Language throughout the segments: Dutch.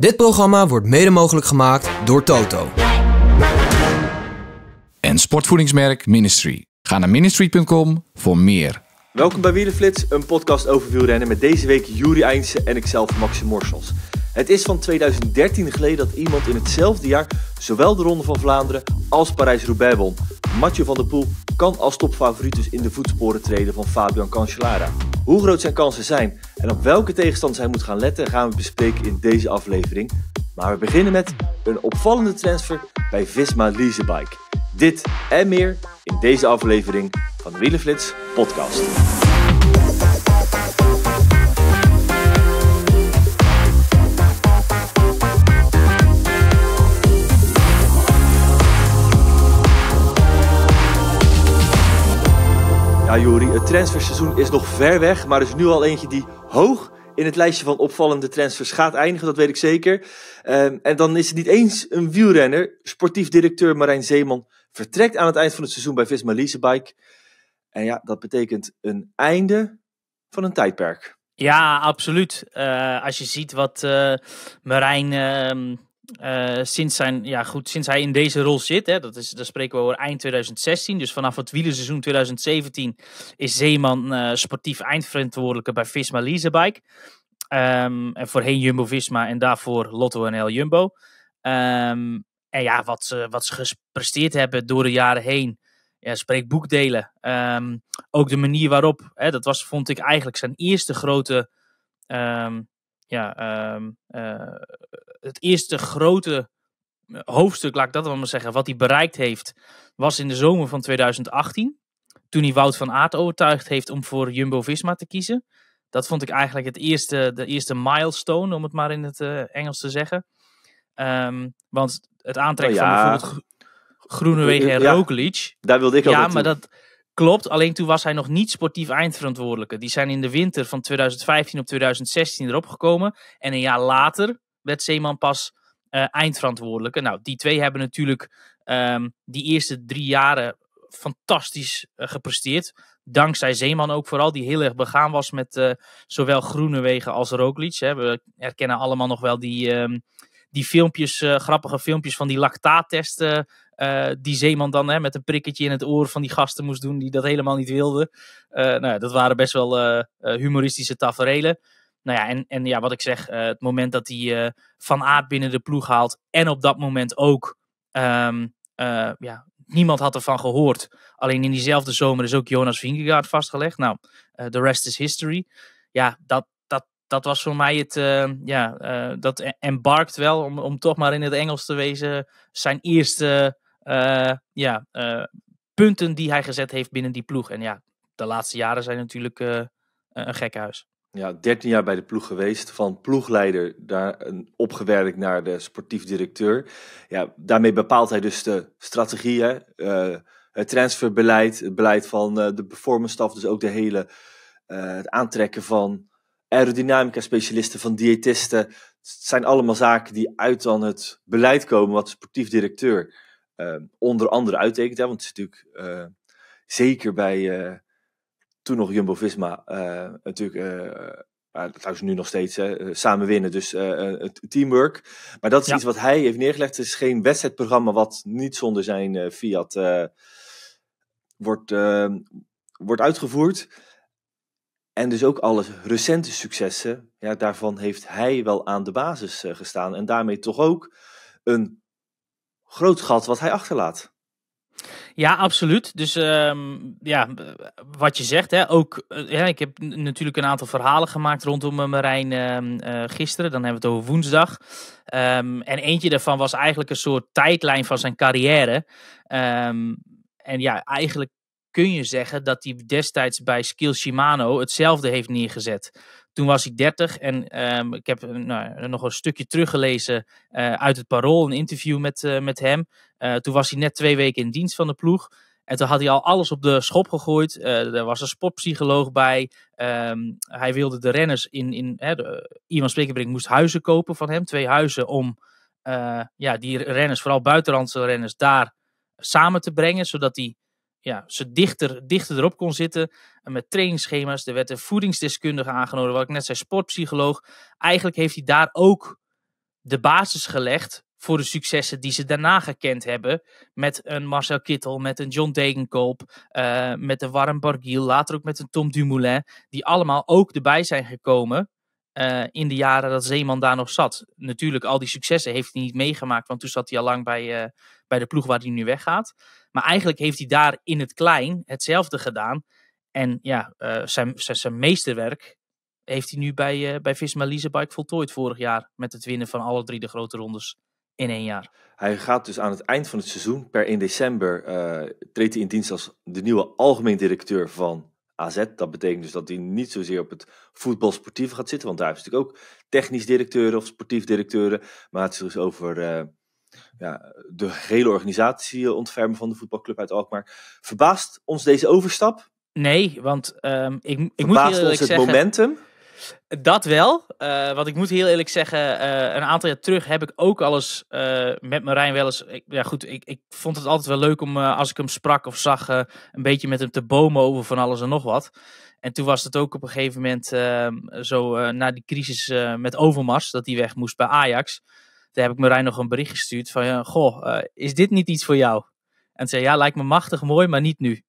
Dit programma wordt mede mogelijk gemaakt door Toto. En sportvoedingsmerk Ministry. Ga naar ministry.com voor meer. Welkom bij Wielenflits, een podcast over wielrennen met deze week Juri Eindsen en ikzelf Maxime Morsels. Het is van 2013 geleden dat iemand in hetzelfde jaar zowel de Ronde van Vlaanderen als Parijs-Roubaix won. Mathieu van der Poel kan als topfavoriet dus in de voetsporen treden van Fabian Cancellara. Hoe groot zijn kansen zijn en op welke tegenstand hij moet gaan letten gaan we bespreken in deze aflevering. Maar we beginnen met een opvallende transfer bij Visma Leasebike. Dit en meer in deze aflevering van de Wielenflits podcast. Ja, Jori, het transferseizoen is nog ver weg, maar er is nu al eentje die hoog in het lijstje van opvallende transfers gaat eindigen, dat weet ik zeker. Ehm, en dan is het niet eens een wielrenner. Sportief directeur Marijn Zeeman vertrekt aan het eind van het seizoen bij Visma Leasebike. En ja, dat betekent een einde van een tijdperk. Ja, absoluut. Eh, als je ziet wat eh, Marijn... Ehm, eh, sinds, zijn, ja, goed, sinds hij in deze rol zit, hè, dat is, dat spreken we over eind 2016. Dus vanaf het wielerseizoen 2017 is Zeeman eh, sportief eindverantwoordelijke bij Visma Leasebike. Ehm, en voorheen Jumbo Visma en daarvoor Lotto L Jumbo. Ehm, en ja, wat ze, wat ze gepresteerd hebben door de jaren heen. Ja, spreekt boekdelen. Ehm, ook de manier waarop, hè, dat was, vond ik eigenlijk zijn eerste grote ja, ehm, eh, het eerste grote eh, hoofdstuk, laat ik dat wel maar zeggen, wat hij bereikt heeft, was in de zomer van 2018. Toen hij Wout van Aert overtuigd heeft om voor Jumbo-Visma te kiezen. Dat vond ik eigenlijk het eerste, de eerste milestone, om het maar in het eh, Engels te zeggen. Ehm, want het aantrekken nou van bijvoorbeeld Groenewegen en ja, Roglic... Daar wilde ik al Ja, maar dat Klopt, alleen toen was hij nog niet sportief eindverantwoordelijke. Die zijn in de winter van 2015 op 2016 erop gekomen. En een jaar later werd Zeeman pas eh, eindverantwoordelijke. Nou, die twee hebben natuurlijk ehm, die eerste drie jaren fantastisch eh, gepresteerd. Dankzij Zeeman ook vooral, die heel erg begaan was met uh, zowel Groenewegen als Roglic. We herkennen allemaal nog wel die, ehm, die filmpjes, grappige filmpjes van die lactaattesten eh, die Zeeman dan hè, met een prikketje in het oor van die gasten moest doen die dat helemaal niet wilden. Eh, nou dat waren best wel eh, humoristische taferelen. Nou ja, en, en ja, wat ik zeg, het moment dat hij Van Aert binnen de ploeg haalt en op dat moment ook, ehm, ja, niemand had ervan gehoord. Alleen in diezelfde zomer is ook Jonas Vingegaard vastgelegd. Nou, the rest is history. Ja, dat, dat was voor mij het, ja, dat e-, embarked wel, om, om toch maar in het Engels te wezen, zijn eerste eh, ja, eh, punten die hij gezet heeft binnen die ploeg. En ja, de laatste jaren zijn natuurlijk eh, een gek huis. Ja, 13 jaar bij de ploeg geweest. Van ploegleider daar opgewerkt naar de sportief directeur. Ja, daarmee bepaalt hij dus de strategieën, het transferbeleid, het beleid van de performance staf. Dus ook de hele, het aantrekken van aerodynamica specialisten, van diëtisten. Het zijn allemaal zaken die uit dan het beleid komen wat de sportief directeur Ehm, onder andere uittekent. Hè, want het is natuurlijk eh, zeker bij eh, toen nog Jumbo-Visma eh, natuurlijk... Uh, trouwens nu nog steeds, hè, samen winnen, dus uh, teamwork. Maar dat is iets wat hij heeft neergelegd. Het is geen wedstrijdprogramma wat niet zonder zijn uh, fiat wordt, ehm, wordt uitgevoerd. En dus ook alle recente successen, ja, daarvan heeft hij wel aan de basis gestaan. En daarmee toch ook een groot gat wat hij achterlaat. Ja, absoluut. Dus ehm, ja, wat je zegt, hè, ook, eh, ja, ik heb natuurlijk een aantal verhalen gemaakt rondom Marijn ehm, eh, gisteren. Dan hebben we het over woensdag. Ehm, en eentje daarvan was eigenlijk een soort tijdlijn van zijn carrière. en ja, eigenlijk kun je zeggen dat hij destijds bij Skill Shimano hetzelfde heeft neergezet. Toen was ik 30 en ehm, ik heb eh, nou, nog een stukje teruggelezen eh, uit het Parool, een interview met, eh, met hem. toen was hij net twee weken in dienst van de ploeg. En toen had hij al alles op de schop gegooid. er was een sportpsycholoog bij. Ehm, hij wilde de renners in. in hè, de, moest huizen kopen van hem. Twee huizen om ja, die renners, vooral buitenlandse renners, daar samen te brengen. Zodat die ja, ze dichter, dichter erop kon zitten. En met trainingsschema's. Er werd een voedingsdeskundige aangenomen. Wat ik net zei, sportpsycholoog. Eigenlijk heeft hij daar ook de basis gelegd voor de successen die ze daarna gekend hebben. Met een Marcel Kittel, met een John Degenkoop, eh, met een Warren Barguil later ook met een Tom Dumoulin. Die allemaal ook erbij zijn gekomen eh, in de jaren dat Zeeman daar nog zat. Natuurlijk, al die successen heeft hij niet meegemaakt, want toen zat hij al lang bij, eh, bij de ploeg waar hij nu weggaat. Maar eigenlijk heeft hij daar in het klein hetzelfde gedaan. En ja, eh, zijn, zijn, meesterwerk heeft hij nu bij, bij Visma Leasebike voltooid vorig jaar. Met het winnen van alle drie de grote rondes in één jaar. Hij gaat dus aan het eind van het seizoen, per 1 december, treedt hij in dienst als de nieuwe algemeen directeur van AZ. Dat betekent dus dat hij niet zozeer op het voetbalsportief gaat zitten. Want daar is natuurlijk ook technisch directeuren of sportief directeuren. Maar het is dus over eh, ja, de hele organisatie eh, ontfermen van de voetbalclub uit Alkmaar. Verbaast ons deze overstap? Nee, want um, ik, ik Verbaast moet ons het momentum? Dat wel. Uh, want ik moet heel eerlijk zeggen, eh, een aantal jaar terug heb ik ook alles uh, eh, met Marijn wel eens. Ik, ja, goed, ik, ik vond het altijd wel leuk om als ik hem sprak of zag, een beetje met hem te bomen over van alles en nog wat. En toen was het ook op een gegeven moment ehm, zo na die crisis met Overmars, dat hij weg moest bij Ajax. Daar heb ik Marijn nog een bericht gestuurd van: Goh, is dit niet iets voor jou? En zei: Ja, lijkt me machtig mooi, maar niet nu.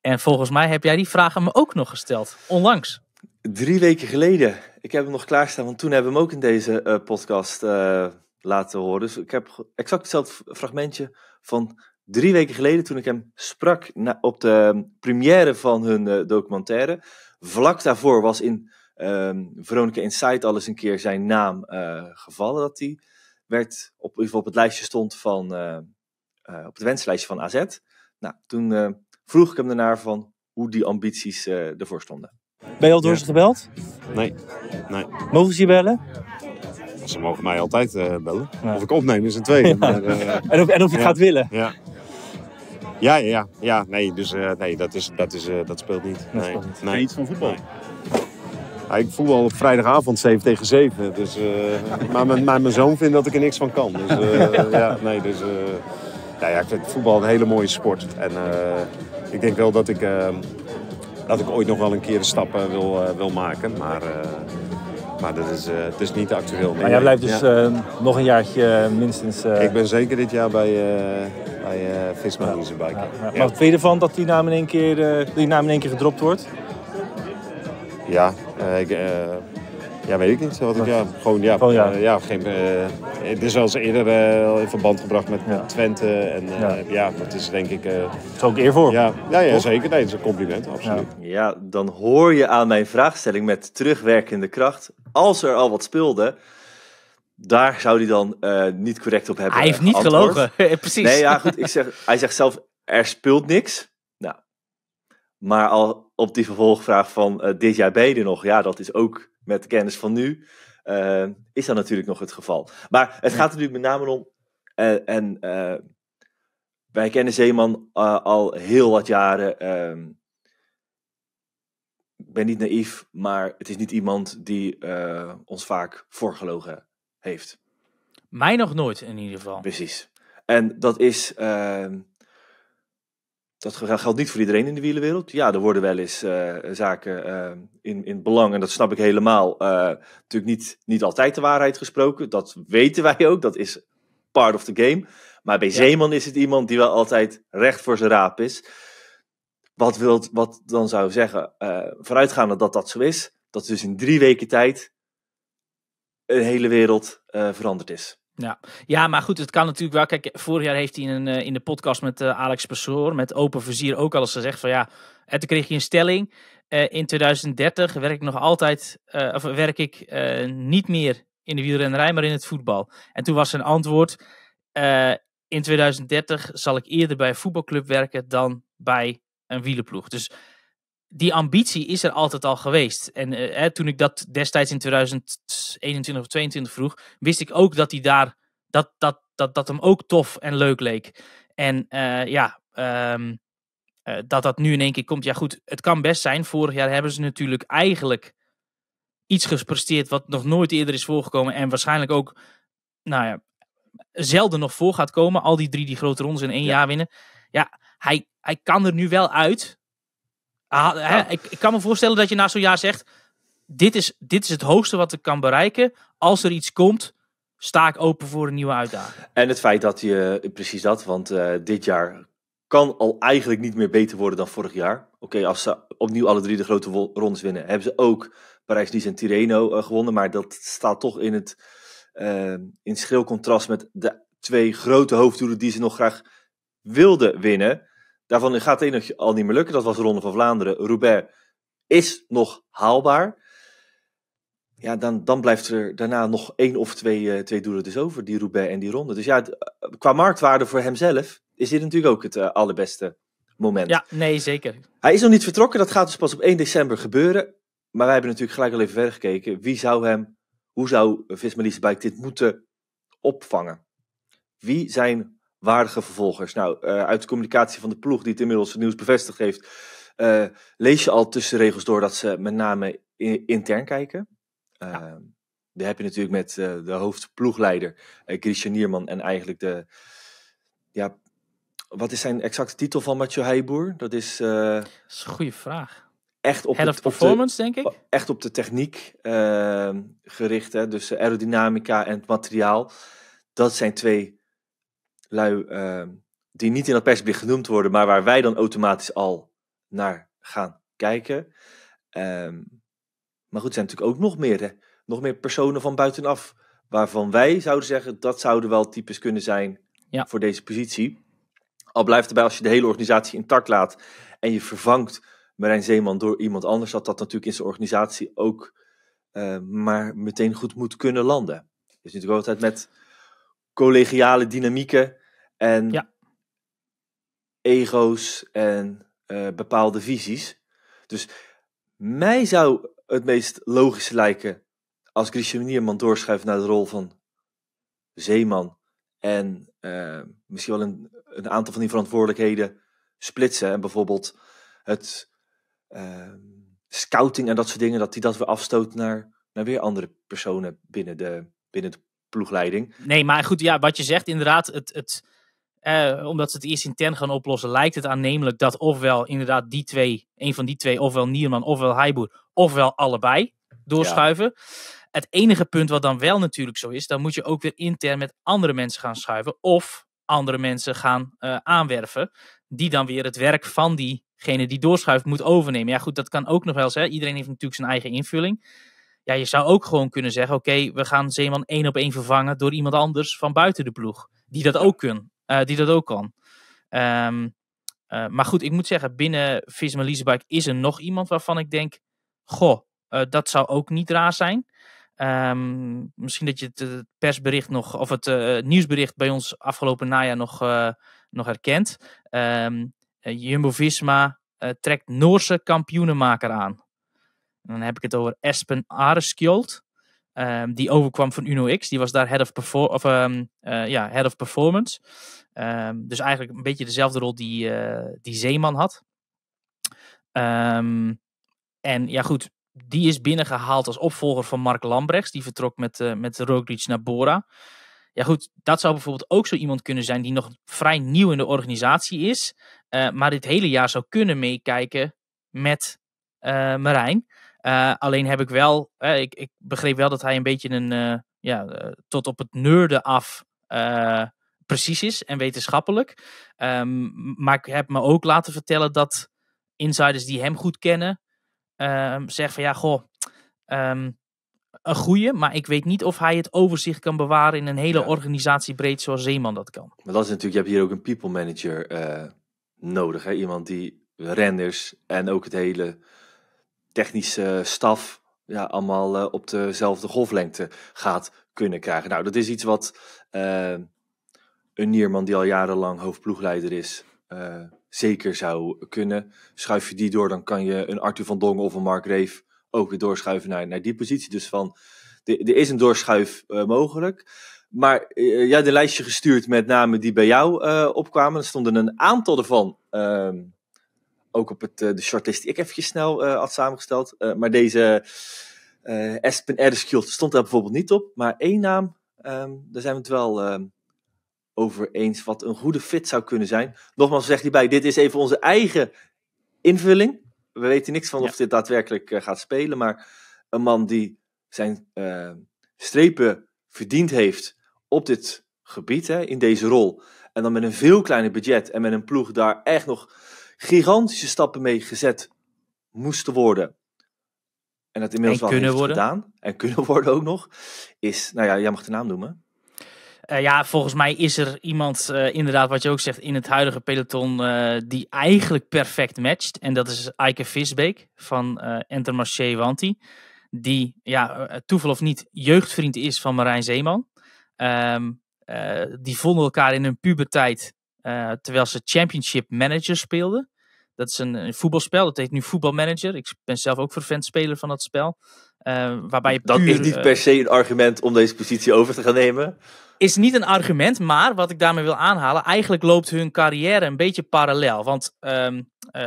En volgens mij heb jij die vraag me ook nog gesteld, onlangs drie weken geleden. Ik heb hem nog klaarstaan, want toen hebben we hem ook in deze eh, podcast eh, laten horen. Dus ik heb exact hetzelfde fragmentje van drie weken geleden toen ik hem sprak op de ehm, première van hun eh, documentaire. Vlak daarvoor was in um, Veronica Insight al eens een keer zijn naam gevallen. Dat hij werd, op, op het lijstje stond van, op het wenslijstje van AZ. Nou, toen vroeg ik hem daarnaar van hoe die ambities ervoor stonden. Ben je al door ze gebeld? Nee. nee. Mogen ze je bellen? Ze mogen mij altijd eh, bellen. Of ik opneem is een tweede. Maar, eh, en, of, en of je gaat willen. Ja. Ja, ja, ja. Nee, dus eh, nee, dat, is, dat, is, dat speelt niet. Dat nee. iets van voetbal? Ik Ja, ik op vrijdagavond 7 tegen 7. Dus, maar, mijn, mijn zoon vindt dat ik er niks van kan. Dus, ja, nee, dus, nou ja, ik vind voetbal een hele mooie sport. En ik denk wel dat ik ehm, dat ik ooit nog wel een keer een stap eh, wil, eh, wil maken. Maar, eh, maar dat is, het is niet actueel. Maar jij blijft dus nog een jaartje minstens... Ik ben zeker dit jaar bij, bij Visma ja. Maar wat vind je ervan dat die naam in één keer, die naam in één keer gedropt wordt? Ja, ik... Ja, weet ik niet. wat ik, ja, gewoon, ja, oh, eh, ja. geen, eh, het is wel eens eerder eh, in verband gebracht met, Twente. En ja. ja. dat is denk ik... het is ook eer voor. Ja, ja, ja zeker. Nee, het is een compliment, absoluut. Ja. dan hoor je aan mijn vraagstelling met terugwerkende kracht. Als er al wat speelde, daar zou hij dan niet correct op hebben Hij heeft niet gelogen, precies. Nee, ja, goed. Ik zeg, hij zegt zelf, er speelt niks. Nou, maar al op die vervolgvraag van, dit jaar ben je er nog? Ja, dat is ook met de kennis van nu, eh, is dat natuurlijk nog het geval. Maar het gaat er nu met name om, eh, en eh, wij kennen Zeeman al heel wat jaren. Ehm, ik ben niet naïef, maar het is niet iemand die ons vaak voorgelogen heeft. Mij nog nooit in ieder geval. Precies. En dat is, ehm, dat geldt niet voor iedereen in de wielenwereld. Ja, er worden wel eens eh, zaken eh, in, in belang, en dat snap ik helemaal, eh, natuurlijk niet, niet altijd de waarheid gesproken. Dat weten wij ook, dat is part of the game. Maar bij Zeeman is het iemand die wel altijd recht voor zijn raap is. Wat, wilt, wat dan zou zeggen, vooruitgaande dat dat zo is, dat dus in drie weken tijd een hele wereld veranderd is. Ja. ja, maar goed, het kan natuurlijk wel. Kijk, vorig jaar heeft hij in, een, eh, in de podcast met eh, Alex Pessoor, met Open Vizier, ook al eens gezegd van ja, eh, toen kreeg je een stelling. in 2030 werk ik nog altijd, of werk ik niet meer in de wielrennerij, maar in het voetbal. En toen was zijn antwoord, in 2030 zal ik eerder bij een voetbalclub werken dan bij een wielenploeg. Dus die ambitie is er altijd al geweest. En eh, hè, toen ik dat destijds in 2021 of 22 vroeg, wist ik ook dat hij daar dat, dat, dat, dat hem ook tof en leuk leek. En eh, ja, ehm, eh, dat dat nu in één keer komt. Ja, goed, het kan best zijn. Vorig jaar hebben ze natuurlijk eigenlijk iets gepresteerd wat nog nooit eerder is voorgekomen. En waarschijnlijk ook, nou ja, zelden nog voor gaat komen. Al die drie die grote rondes in één jaar winnen. Ja, hij, hij kan er nu wel uit. Ah, nou. ik, ik, kan me voorstellen dat je na zo'n jaar zegt: dit is, dit is het hoogste wat ik kan bereiken. Als er iets komt, sta ik open voor een nieuwe uitdaging. En het feit dat je, precies dat, want eh, dit jaar kan al eigenlijk niet meer beter worden dan vorig jaar. Oké, als ze opnieuw alle drie de grote rondes winnen, hebben ze ook Parijs-Nice en Tirreno eh, gewonnen. Maar dat staat toch in het ehm, in schril contrast met de twee grote hoofddoelen die ze nog graag wilden winnen. Daarvan gaat één al niet meer lukken. Dat was Ronde van Vlaanderen. Roubaix is nog haalbaar. Ja, dan, dan blijft er daarna nog één of twee, eh, twee doelen dus over. Die Roubaix en die Ronde. Dus ja, eh, qua marktwaarde voor hemzelf is dit natuurlijk ook het eh, allerbeste moment. Ja, nee, zeker. Hij is nog niet vertrokken. Dat gaat dus pas op 1 december gebeuren. Maar wij hebben natuurlijk gelijk al even verder gekeken. Wie zou hem, hoe zou Visma Bijk dit moeten opvangen? Wie zijn waardige vervolgers. Nou, eh, uit de communicatie van de ploeg, die het inmiddels het nieuws bevestigd heeft, eh, lees je al tussen regels door dat ze met name intern kijken. Ja. Eh, daar heb je natuurlijk met de hoofdploegleider uh, Christian Nierman en eigenlijk de. Ja, wat is zijn exacte titel van Mathieu Heijboer? Dat is. dat is een goede vraag. Echt op Head of performance, denk ik. Oh, echt op de techniek gericht. Hè? Dus aerodynamica en het materiaal. Dat zijn twee lui ehm, die niet in dat persbericht genoemd worden, maar waar wij dan automatisch al naar gaan kijken. Ehm, maar goed, er zijn natuurlijk ook nog meer, hè? nog meer personen van buitenaf, waarvan wij zouden zeggen dat zouden wel types kunnen zijn voor deze positie. Al blijft erbij als je de hele organisatie intact laat en je vervangt Marijn Zeeman door iemand anders, dat dat natuurlijk in zijn organisatie ook eh, maar meteen goed moet kunnen landen. Dus natuurlijk altijd met collegiale dynamieken en ja. ego's en eh, bepaalde visies. Dus mij zou het meest logisch lijken als Christian Nierman doorschuift naar de rol van zeeman en eh, misschien wel een, een, aantal van die verantwoordelijkheden splitsen. En bijvoorbeeld het ehm, scouting en dat soort dingen, dat hij dat weer afstoot naar, naar weer andere personen binnen de, binnen de ploegleiding. Nee, maar goed, ja, wat je zegt, inderdaad, het, het, eh, omdat ze het eerst intern gaan oplossen, lijkt het aannemelijk dat ofwel inderdaad die twee, een van die twee, ofwel Nierman, ofwel Heiboer, ofwel allebei doorschuiven. Het enige punt wat dan wel natuurlijk zo is, dan moet je ook weer intern met andere mensen gaan schuiven of andere mensen gaan eh, aanwerven, die dan weer het werk van diegene die doorschuift moet overnemen. Ja, goed, dat kan ook nog wel eens. Hè. Iedereen heeft natuurlijk zijn eigen invulling. Ja, je zou ook gewoon kunnen zeggen: oké, we gaan Zeeman één op één vervangen door iemand anders van buiten de ploeg. Die dat ook, kun, eh, die dat ook kan. Ehm, eh, maar goed, ik moet zeggen, binnen Visma Liesebijk is er nog iemand waarvan ik denk: goh, eh, dat zou ook niet raar zijn. Ehm, misschien dat je het, persbericht nog, of het nieuwsbericht bij ons afgelopen najaar nog, nog herkent. Um, ehm, Jumbo Visma trekt Noorse kampioenenmaker aan dan heb ik het over Espen Areskjold. Ehm, die overkwam van Uno X. Die was daar head of, perform of, ehm, eh, ja, head of performance. Ehm, dus eigenlijk een beetje dezelfde rol die, eh, die Zeeman had. en ja, goed. Die is binnengehaald als opvolger van Mark Lambrechts. Die vertrok met, uh, met naar Bora. Ja, goed. Dat zou bijvoorbeeld ook zo iemand kunnen zijn die nog vrij nieuw in de organisatie is. maar dit hele jaar zou kunnen meekijken met Marijn. Eh, alleen heb ik wel, ik, ik, begreep wel dat hij een beetje een, eh, ja, eh, tot op het neurde af precies is en wetenschappelijk. Ehm, maar ik heb me ook laten vertellen dat insiders die hem goed kennen, ehm, zeggen van ja, goh, ehm, een goeie, maar ik weet niet of hij het overzicht kan bewaren in een hele ja. organisatie breed zoals Zeeman dat kan. Maar dat is natuurlijk, je hebt hier ook een people manager nodig, hè? iemand die renders en ook het hele technische staf ja, allemaal eh, op dezelfde golflengte gaat kunnen krijgen. Nou, dat is iets wat eh, een Nierman, die al jarenlang hoofdploegleider is, eh, zeker zou kunnen. Schuif je die door, dan kan je een Arthur van Dongen of een Mark Reef ook weer doorschuiven naar, naar die positie. Dus van, er is een doorschuif mogelijk. Maar uh, ja, de lijstje gestuurd met namen die bij jou opkwamen. Er stonden een aantal ervan ehm, ook op het, eh, de shortlist die ik eventjes snel eh, had samengesteld. Eh, maar deze Aspen Erdeskield stond daar bijvoorbeeld niet op. Maar één naam, ehm, daar zijn we het wel um, over eens wat een goede fit zou kunnen zijn. Nogmaals, hij bij. dit is even onze eigen invulling. We weten niks van of dit daadwerkelijk gaat spelen. Maar een man die zijn ehm, strepen verdiend heeft op dit gebied, hè, in deze rol. En dan met een veel kleiner budget en met een ploeg daar echt nog gigantische stappen mee gezet moesten worden. En dat inmiddels en wel heeft gedaan. En kunnen worden ook nog. Is, nou ja, jij mag de naam noemen. Eh, ja, volgens mij is er iemand, eh, inderdaad, wat je ook zegt, in het huidige peloton eh, die eigenlijk perfect matcht. En dat is Eike Visbeek van Entermarché Wanti. Die, ja, toeval of niet, jeugdvriend is van Marijn Zeeman. Ehm, die vonden elkaar in hun puberteit eh, terwijl ze Championship Manager speelden. Dat is een, een, voetbalspel, dat heet nu Voetbalmanager. Ik ben zelf ook vervent speler van dat spel. Uh, waarbij je dat is niet eh, per se een argument om deze positie over te gaan nemen. Is niet een argument, maar wat ik daarmee wil aanhalen, eigenlijk loopt hun carrière een beetje parallel. Want ehm,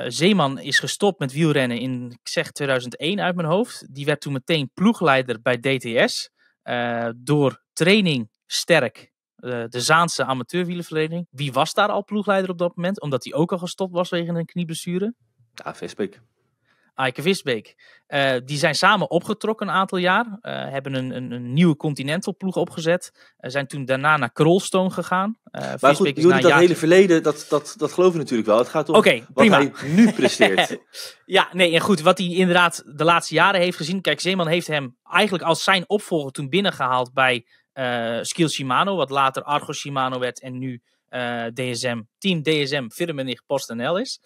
Zeeman is gestopt met wielrennen in, ik zeg 2001 uit mijn hoofd. Die werd toen meteen ploegleider bij DTS. door training sterk eh, de Zaanse amateurwielenvereniging. Wie was daar al ploegleider op dat moment? Omdat hij ook al gestopt was wegen een knieblessure. Ja, Visbeek. Aike Visbeek. Eh, die zijn samen opgetrokken een aantal jaar. Eh, hebben een, een, een, nieuwe Continental ploeg opgezet. zijn toen daarna naar Krolstone gegaan. maar Visbeek goed, doet dat hele verleden, dat, dat, dat geloof ik natuurlijk wel. Het gaat om wat hij nu presteert. ja, nee, en goed, wat hij inderdaad de laatste jaren heeft gezien. Kijk, Zeeman heeft hem eigenlijk als zijn opvolger toen binnengehaald bij eh, Skill Shimano, wat later Argo Shimano werd en nu eh, DSM, Team DSM Firmenich PostNL is.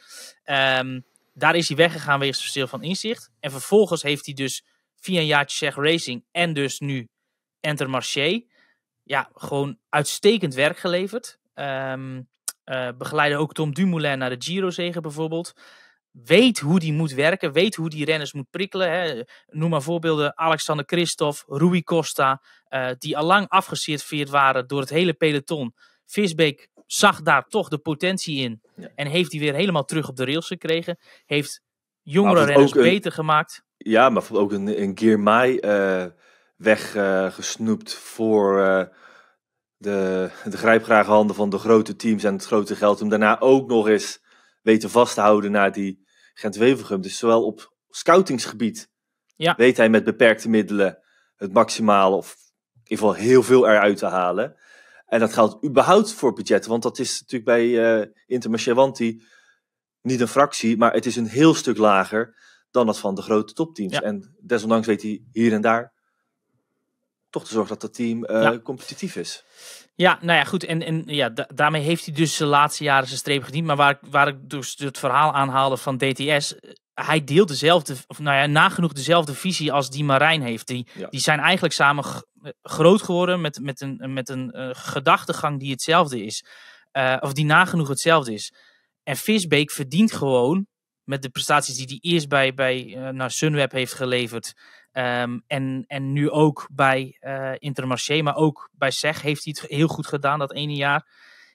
Ehm, daar is hij weggegaan wegens verschil van inzicht. En vervolgens heeft hij dus via een jaartje Zeg Racing en dus nu Enter Marché, Ja, gewoon uitstekend werk geleverd. Um, ehm, eh, begeleiden ook Tom Dumoulin naar de Giro-zegen bijvoorbeeld weet hoe die moet werken, weet hoe die renners moet prikkelen. Hè. Noem maar voorbeelden: Alexander Christophe, Rui Costa, uh, die allang afgeserveerd waren door het hele peloton. Visbeek zag daar toch de potentie in en heeft die weer helemaal terug op de rails gekregen. Heeft jongere renners beter gemaakt. Ja, maar ook een, een May uh, eh, weggesnoept eh, voor de, de grijpgrage handen van de grote teams en het grote geld. Om daarna ook nog eens weten vast te houden naar die gent Wevergum. Dus zowel op scoutingsgebied ja. weet hij met beperkte middelen het maximale of in ieder geval heel veel eruit te halen. En dat geldt überhaupt voor budgetten, want dat is natuurlijk bij uh, niet een fractie, maar het is een heel stuk lager dan dat van de grote topteams. En desondanks weet hij hier en daar toch te zorgen dat dat team eh, competitief is. Ja, nou ja, goed. En, en ja, daarmee heeft hij dus de laatste jaren zijn streep gediend. Maar waar ik, waar ik dus het verhaal aanhaalde van DTS. Eh, hij deelt dezelfde, of nou ja, nagenoeg dezelfde visie als die Marijn heeft. Die, die zijn eigenlijk samen eh, groot geworden met, met een, met een eh, gedachtegang die hetzelfde is. of die nagenoeg hetzelfde is. En Visbeek verdient gewoon, met de prestaties die hij eerst bij, bij naar nou, Sunweb heeft geleverd Ehm, en, en nu ook bij eh, Intermarché, maar ook bij SEG heeft hij het heel goed gedaan dat ene jaar.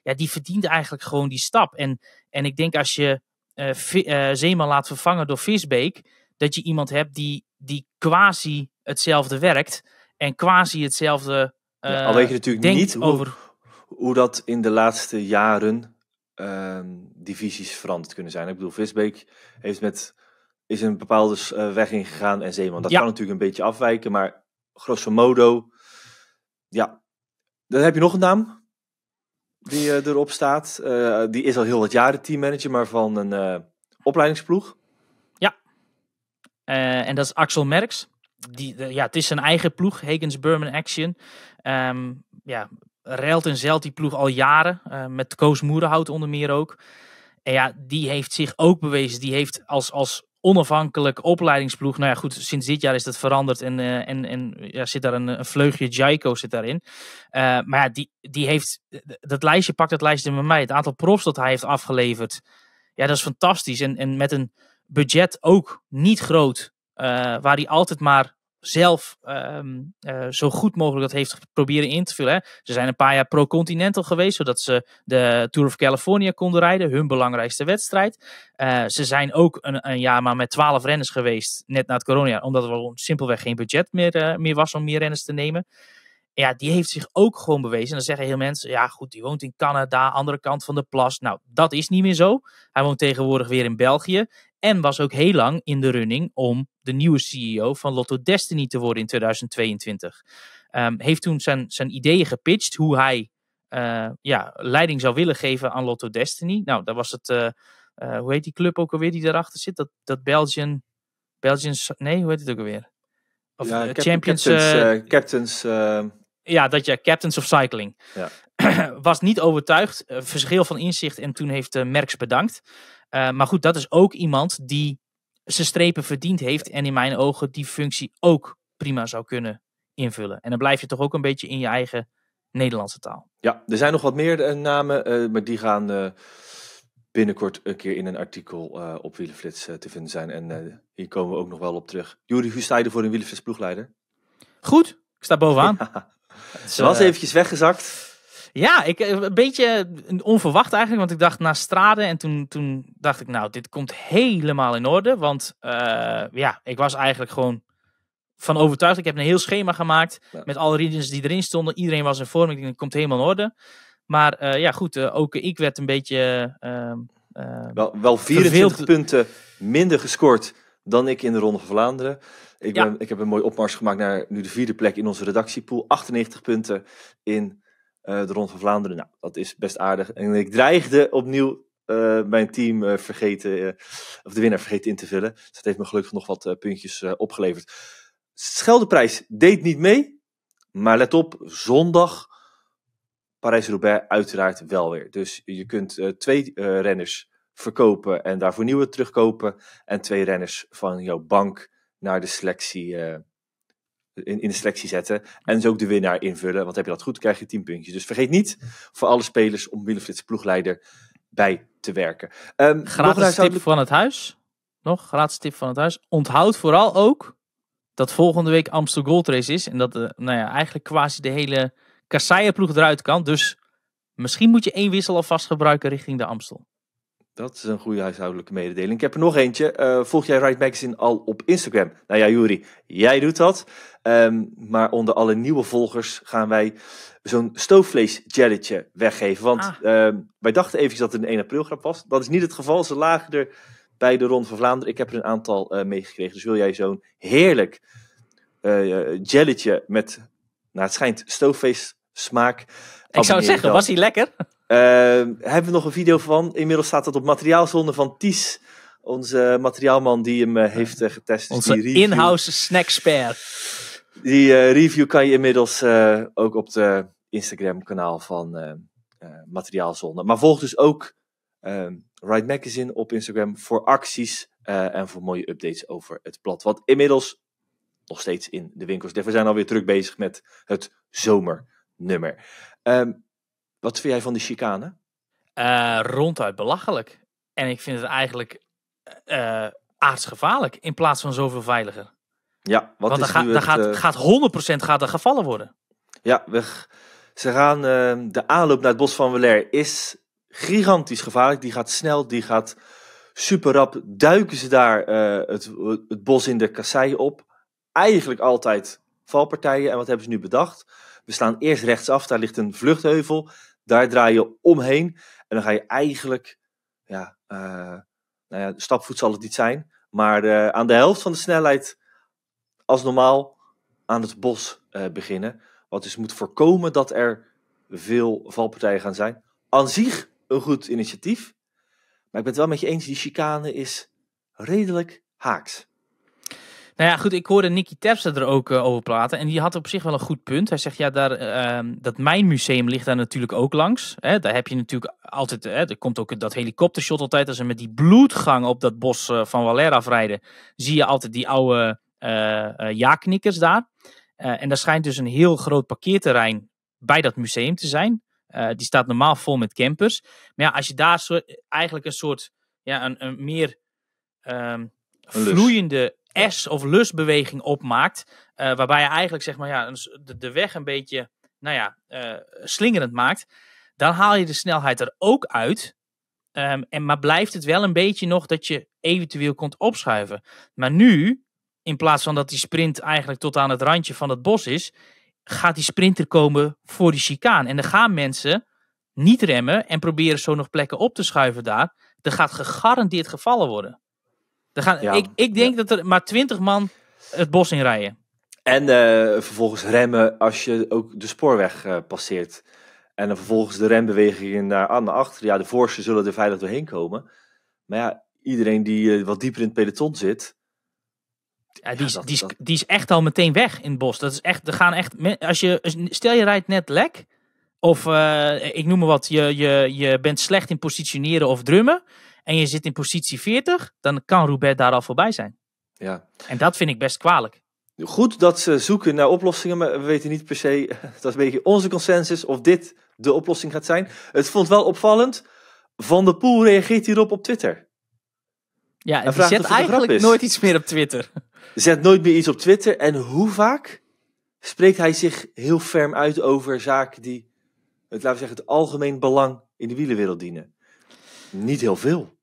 Ja, die verdient eigenlijk gewoon die stap. En, en ik denk als je uh, Zeeman laat vervangen door Visbeek, dat je iemand hebt die, die quasi hetzelfde werkt en quasi hetzelfde. al weet je natuurlijk niet hoe, over... hoe dat in de laatste jaren ehm, divisies veranderd kunnen zijn. Ik bedoel, Visbeek heeft met is een bepaalde eh, weg ingegaan en Zeeman. Dat kan natuurlijk een beetje afwijken, maar grosso modo, ja. Dan heb je nog een naam die eh, erop staat. Eh, die is al heel wat jaren teammanager, maar van een opleidingsploeg. Ja, en dat is Axel Merks. Die, de, ja, het is zijn eigen ploeg, Hagens Burman Action. Um, ja, reilt en zeilt die ploeg al jaren, met Koos Moerenhout onder meer ook. En ja, die heeft zich ook bewezen. Die heeft als, als onafhankelijk opleidingsploeg. Nou ja, goed, sinds dit jaar is dat veranderd en, eh, en, en ja, zit daar een, een vleugje Jaiko zit daarin. Eh, maar ja, die, die heeft, dat lijstje, pakt dat lijstje met mij. Het aantal profs dat hij heeft afgeleverd, ja, dat is fantastisch. En, en met een budget ook niet groot, eh, waar hij altijd maar zelf ehm, eh, zo goed mogelijk dat heeft proberen in te vullen. Hè. Ze zijn een paar jaar pro-continental geweest, zodat ze de Tour of California konden rijden, hun belangrijkste wedstrijd. Eh, ze zijn ook een, een jaar maar met twaalf renners geweest, net na het corona, omdat er simpelweg geen budget meer, eh, meer was om meer renners te nemen. ja, die heeft zich ook gewoon bewezen. En dan zeggen heel mensen, ja goed, die woont in Canada, andere kant van de plas. Nou, dat is niet meer zo. Hij woont tegenwoordig weer in België. En was ook heel lang in de running om de nieuwe CEO van Lotto Destiny te worden in 2022. Ehm, heeft toen zijn, zijn ideeën gepitcht hoe hij eh, ja, leiding zou willen geven aan Lotto Destiny. Nou, daar was het, eh, eh, hoe heet die club ook alweer die daarachter zit? Dat, dat Belgian, Belgians. nee, hoe heet het ook alweer? Of ja, Champions... Captains... Captains ja, dat je Captains of Cycling. Ja. was niet overtuigd. Eh, verschil van inzicht. En toen heeft eh, Merks bedankt. Eh, maar goed, dat is ook iemand die zijn strepen verdiend heeft. En in mijn ogen die functie ook prima zou kunnen invullen. En dan blijf je toch ook een beetje in je eigen Nederlandse taal. Ja, er zijn nog wat meer namen. maar die gaan binnenkort een keer in een artikel op Wielenflits te vinden zijn. En hier komen we ook nog wel op terug. Jury je voor een Wielenflits ploegleider. Goed, ik sta bovenaan. Ze was eh, eventjes weggezakt. Ja, ik, eh, een beetje onverwacht eigenlijk. Want ik dacht na straden en toen, toen dacht ik, nou, dit komt helemaal in orde. Want eh, ja, ik was eigenlijk gewoon van overtuigd. Ik heb een heel schema gemaakt met alle regions die erin stonden. Iedereen was in vorm. Ik denk, het komt helemaal in orde. Maar ja, goed, ook ik werd een beetje... Ehm, wel, wel 24 punten minder gescoord dan ik in de Ronde van Vlaanderen. Ik, ben, ik heb een mooi opmars gemaakt naar nu de vierde plek in onze redactiepool. 98 punten in eh, de Rond van Vlaanderen. Nou, dat is best aardig. En ik dreigde opnieuw eh, mijn team eh, vergeten, of de winnaar vergeten in te vullen. Dus dat heeft me gelukkig nog wat puntjes opgeleverd. Scheldeprijs deed niet mee. Maar let op, zondag Parijs-Roubaix uiteraard wel weer. Dus je kunt twee renners verkopen en daarvoor nieuwe terugkopen. En twee renners van jouw bank naar de selectie, eh, in, in, de selectie zetten. En dus ook de winnaar invullen. Want heb je dat goed, krijg je 10 puntjes. Dus vergeet niet voor alle spelers om Wilfrids ploegleider bij te werken. Um, gratis tip van het huis. Nog, gratis tip van het huis. Onthoud vooral ook dat volgende week Amstel Gold Race is. En dat de, eh, nou ja, eigenlijk quasi de hele ploeg eruit kan. Dus misschien moet je één wissel alvast gebruiken richting de Amstel. Dat is een goede huishoudelijke mededeling. Ik heb er nog eentje. Eh, volg jij Ride Magazine al op Instagram? Nou ja, Juri, jij doet dat. Ehm, maar onder alle nieuwe volgers gaan wij zo'n stoofvleesjelletje weggeven. Want ah. ehm, wij dachten even dat het een 1 april grap was. Dat is niet het geval. Ze lagen er bij de Rond van Vlaanderen. Ik heb er een aantal eh, meegekregen. Dus wil jij zo'n heerlijk uh, eh, jelletje met, nou het schijnt stoofvlees, smaak. Ik zou zeggen, was hij lekker? Eh, hebben we nog een video van. Inmiddels staat dat op materiaalzonde van Ties. Onze materiaalman die hem eh, heeft eh, getest. Onze dus in-house snackspert. Die review kan je inmiddels ook op de Instagram kanaal van Materiaalzonde. Maar volg dus ook ehm, Ride Magazine op Instagram voor acties en voor mooie updates over het blad. Wat inmiddels nog steeds in de winkels. We zijn alweer druk bezig met het zomer nummer. Ehm, wat vind jij van die chicane? Eh, ronduit belachelijk. En ik vind het eigenlijk uh, eh, aardsgevaarlijk in plaats van zoveel veiliger. Ja, wat Want is gaat, eh, gaat 100% gaat er gevallen worden. Ja, we, ze gaan, ehm, de aanloop naar het bos van Waller is gigantisch gevaarlijk. Die gaat snel, die gaat super rap. Duiken ze daar het, het bos in de kassei op. Eigenlijk altijd valpartijen. En wat hebben ze nu bedacht? We staan eerst rechtsaf, daar ligt een vluchtheuvel. Daar draai je omheen. En dan ga je eigenlijk, ja, uh, nou ja stapvoet zal het niet zijn. Maar eh, aan de helft van de snelheid, als normaal, aan het bos eh, beginnen. Wat dus moet voorkomen dat er veel valpartijen gaan zijn. Aan zich een goed initiatief. Maar ik ben het wel met je eens, die chicane is redelijk haaks. Nou ja, goed, ik hoorde Nicky Terpstra er ook eh, over praten. En die had op zich wel een goed punt. Hij zegt, ja, daar, uh, dat museum ligt daar natuurlijk ook langs. Hè, daar heb je natuurlijk altijd, hè, er komt ook dat helikoptershot altijd. Als ze met die bloedgang op dat bos eh, van Valera afrijden, zie je altijd die oude eh, ja daar. en daar schijnt dus een heel groot parkeerterrein bij dat museum te zijn. die staat normaal vol met campers. Maar ja, als je daar zo, eigenlijk een soort, ja, een, een meer... Ehm, vloeiende S- of lusbeweging opmaakt. Eh, waarbij je eigenlijk zeg maar, ja, de, weg een beetje nou ja, eh, slingerend maakt. Dan haal je de snelheid er ook uit. Ehm, en, maar blijft het wel een beetje nog dat je eventueel kunt opschuiven. Maar nu, in plaats van dat die sprint eigenlijk tot aan het randje van het bos is, gaat die sprinter komen voor die chicaan. En dan gaan mensen niet remmen en proberen zo nog plekken op te schuiven daar. Er gaat gegarandeerd gevallen worden gaan, ik, ik denk dat er maar twintig man het bos in rijden. En eh, vervolgens remmen als je ook de spoorweg eh, passeert. En dan vervolgens de rembewegingen naar, eh, naar achter. Ja, de voorste zullen er veilig doorheen komen. Maar ja, iedereen die wat dieper in het peloton zit. die, is, die, is, die is echt al meteen weg in het bos. Dat is echt, er gaan echt, als je, stel je rijdt net lek. Of ik noem maar wat, je, je, je bent slecht in positioneren of drummen en je zit in positie 40, dan kan Roubaix daar al voorbij zijn. Ja. En dat vind ik best kwalijk. Goed dat ze zoeken naar oplossingen, maar we weten niet per se, dat is een beetje onze consensus, of dit de oplossing gaat zijn. Het vond wel opvallend, Van der Poel reageert hierop op Twitter. Ja, en die zet eigenlijk nooit iets meer op Twitter. Zet nooit meer iets op Twitter. En hoe vaak spreekt hij zich heel ferm uit over zaken die, laten we zeggen, het algemeen belang in de wielenwereld dienen? Niet heel veel.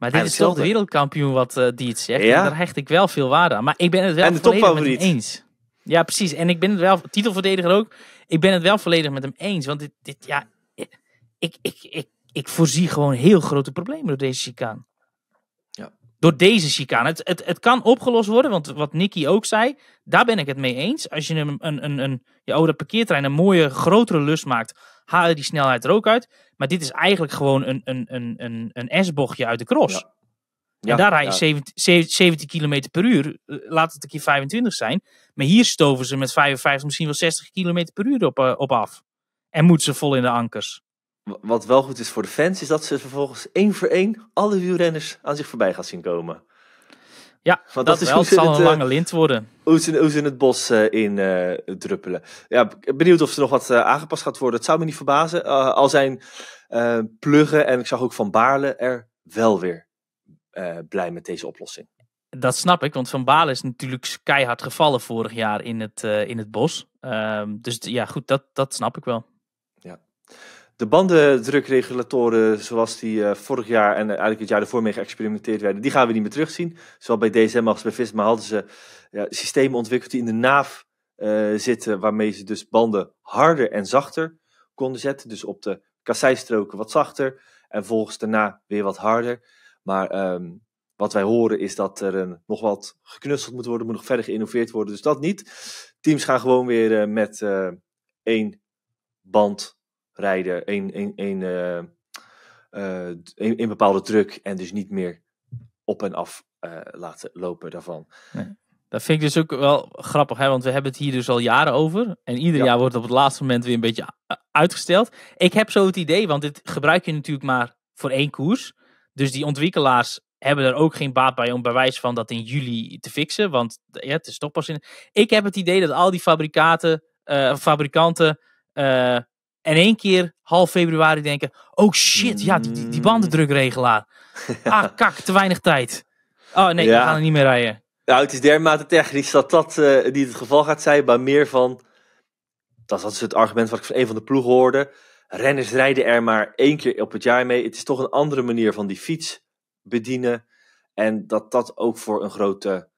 Maar dit is toch de wereldkampioen wat uh, die het zegt. daar hecht ik wel veel waarde aan. Maar ik ben het wel volledig met hem eens. Ja, precies. En ik ben het wel, titelverdediger ook, ik ben het wel volledig met hem eens. Want dit, dit ja, ik, ik, ik, ik voorzie gewoon heel grote problemen door deze chicane. Ja. Door deze chicane. Het, het, het kan opgelost worden, want wat Nicky ook zei, daar ben ik het mee eens. Als je een, een, een, je oude oh, parkeertrein een mooie, grotere lus maakt, halen die snelheid er ook uit. Maar dit is eigenlijk gewoon een, een, een, een, een S-bochtje uit de cross. Ja. Ja, daar rij je 70, 70 km per uur. Eh, laat het een keer 25 zijn. Maar hier stoven ze met 55, misschien wel 60 km per uur op, eh, op af. En moeten ze vol in de ankers. Wat wel goed is voor de fans, is dat ze vervolgens één voor één alle wielrenners aan zich voorbij gaan zien komen. Ja, Want dat, is wel. zal een eh, lange lint worden. Hoe ze, hoe ze in het bos uh, in uh, druppelen. Ja, benieuwd of ze nog wat aangepast gaat worden. Het zou me niet verbazen. al zijn Pluggen en ik zag ook Van Baarle er wel weer blij met deze oplossing. Dat snap ik, want Van Baarle is natuurlijk keihard gevallen vorig jaar in het, in het bos. Ehm, dus ja, goed, dat, dat snap ik wel. Ja de bandendrukregulatoren zoals die eh, vorig jaar en eigenlijk het jaar ervoor mee geëxperimenteerd werden, die gaan we niet meer terugzien. Zowel bij DSM als bij Visma hadden ze ja, systemen ontwikkeld die in de naaf eh, zitten, waarmee ze dus banden harder en zachter konden zetten. Dus op de kasseistroken wat zachter en volgens daarna weer wat harder. Maar ehm, wat wij horen is dat er eh, nog wat geknutseld moet worden, moet nog verder geïnnoveerd worden. Dus dat niet. Teams gaan gewoon weer met één band rijden, één, één, één, eh, eh, één, bepaalde truck en dus niet meer op en af eh, laten lopen daarvan. Dat vind ik dus ook wel grappig, hè? want we hebben het hier dus al jaren over. En ieder jaar wordt op het laatste moment weer een beetje uitgesteld. Ik heb zo het idee, want dit gebruik je natuurlijk maar voor één koers. Dus die ontwikkelaars hebben er ook geen baat bij om bewijs van dat in juli te fixen. Want ja, het is toch pas in. Ik heb het idee dat al die fabrikaten, fabrikanten en één keer half februari denken: oh shit, ja, die, die, bandendrukregelaar. Ah, kak, te weinig tijd. Oh nee, ja. we gaan er niet meer rijden. Nou, het is dermate technisch dat dat eh, niet het geval gaat zijn, maar meer van. Dat, dat is het argument wat ik van een van de ploegen hoorde. Renners rijden er maar één keer op het jaar mee. Het is toch een andere manier van die fiets bedienen. En dat dat ook voor een grote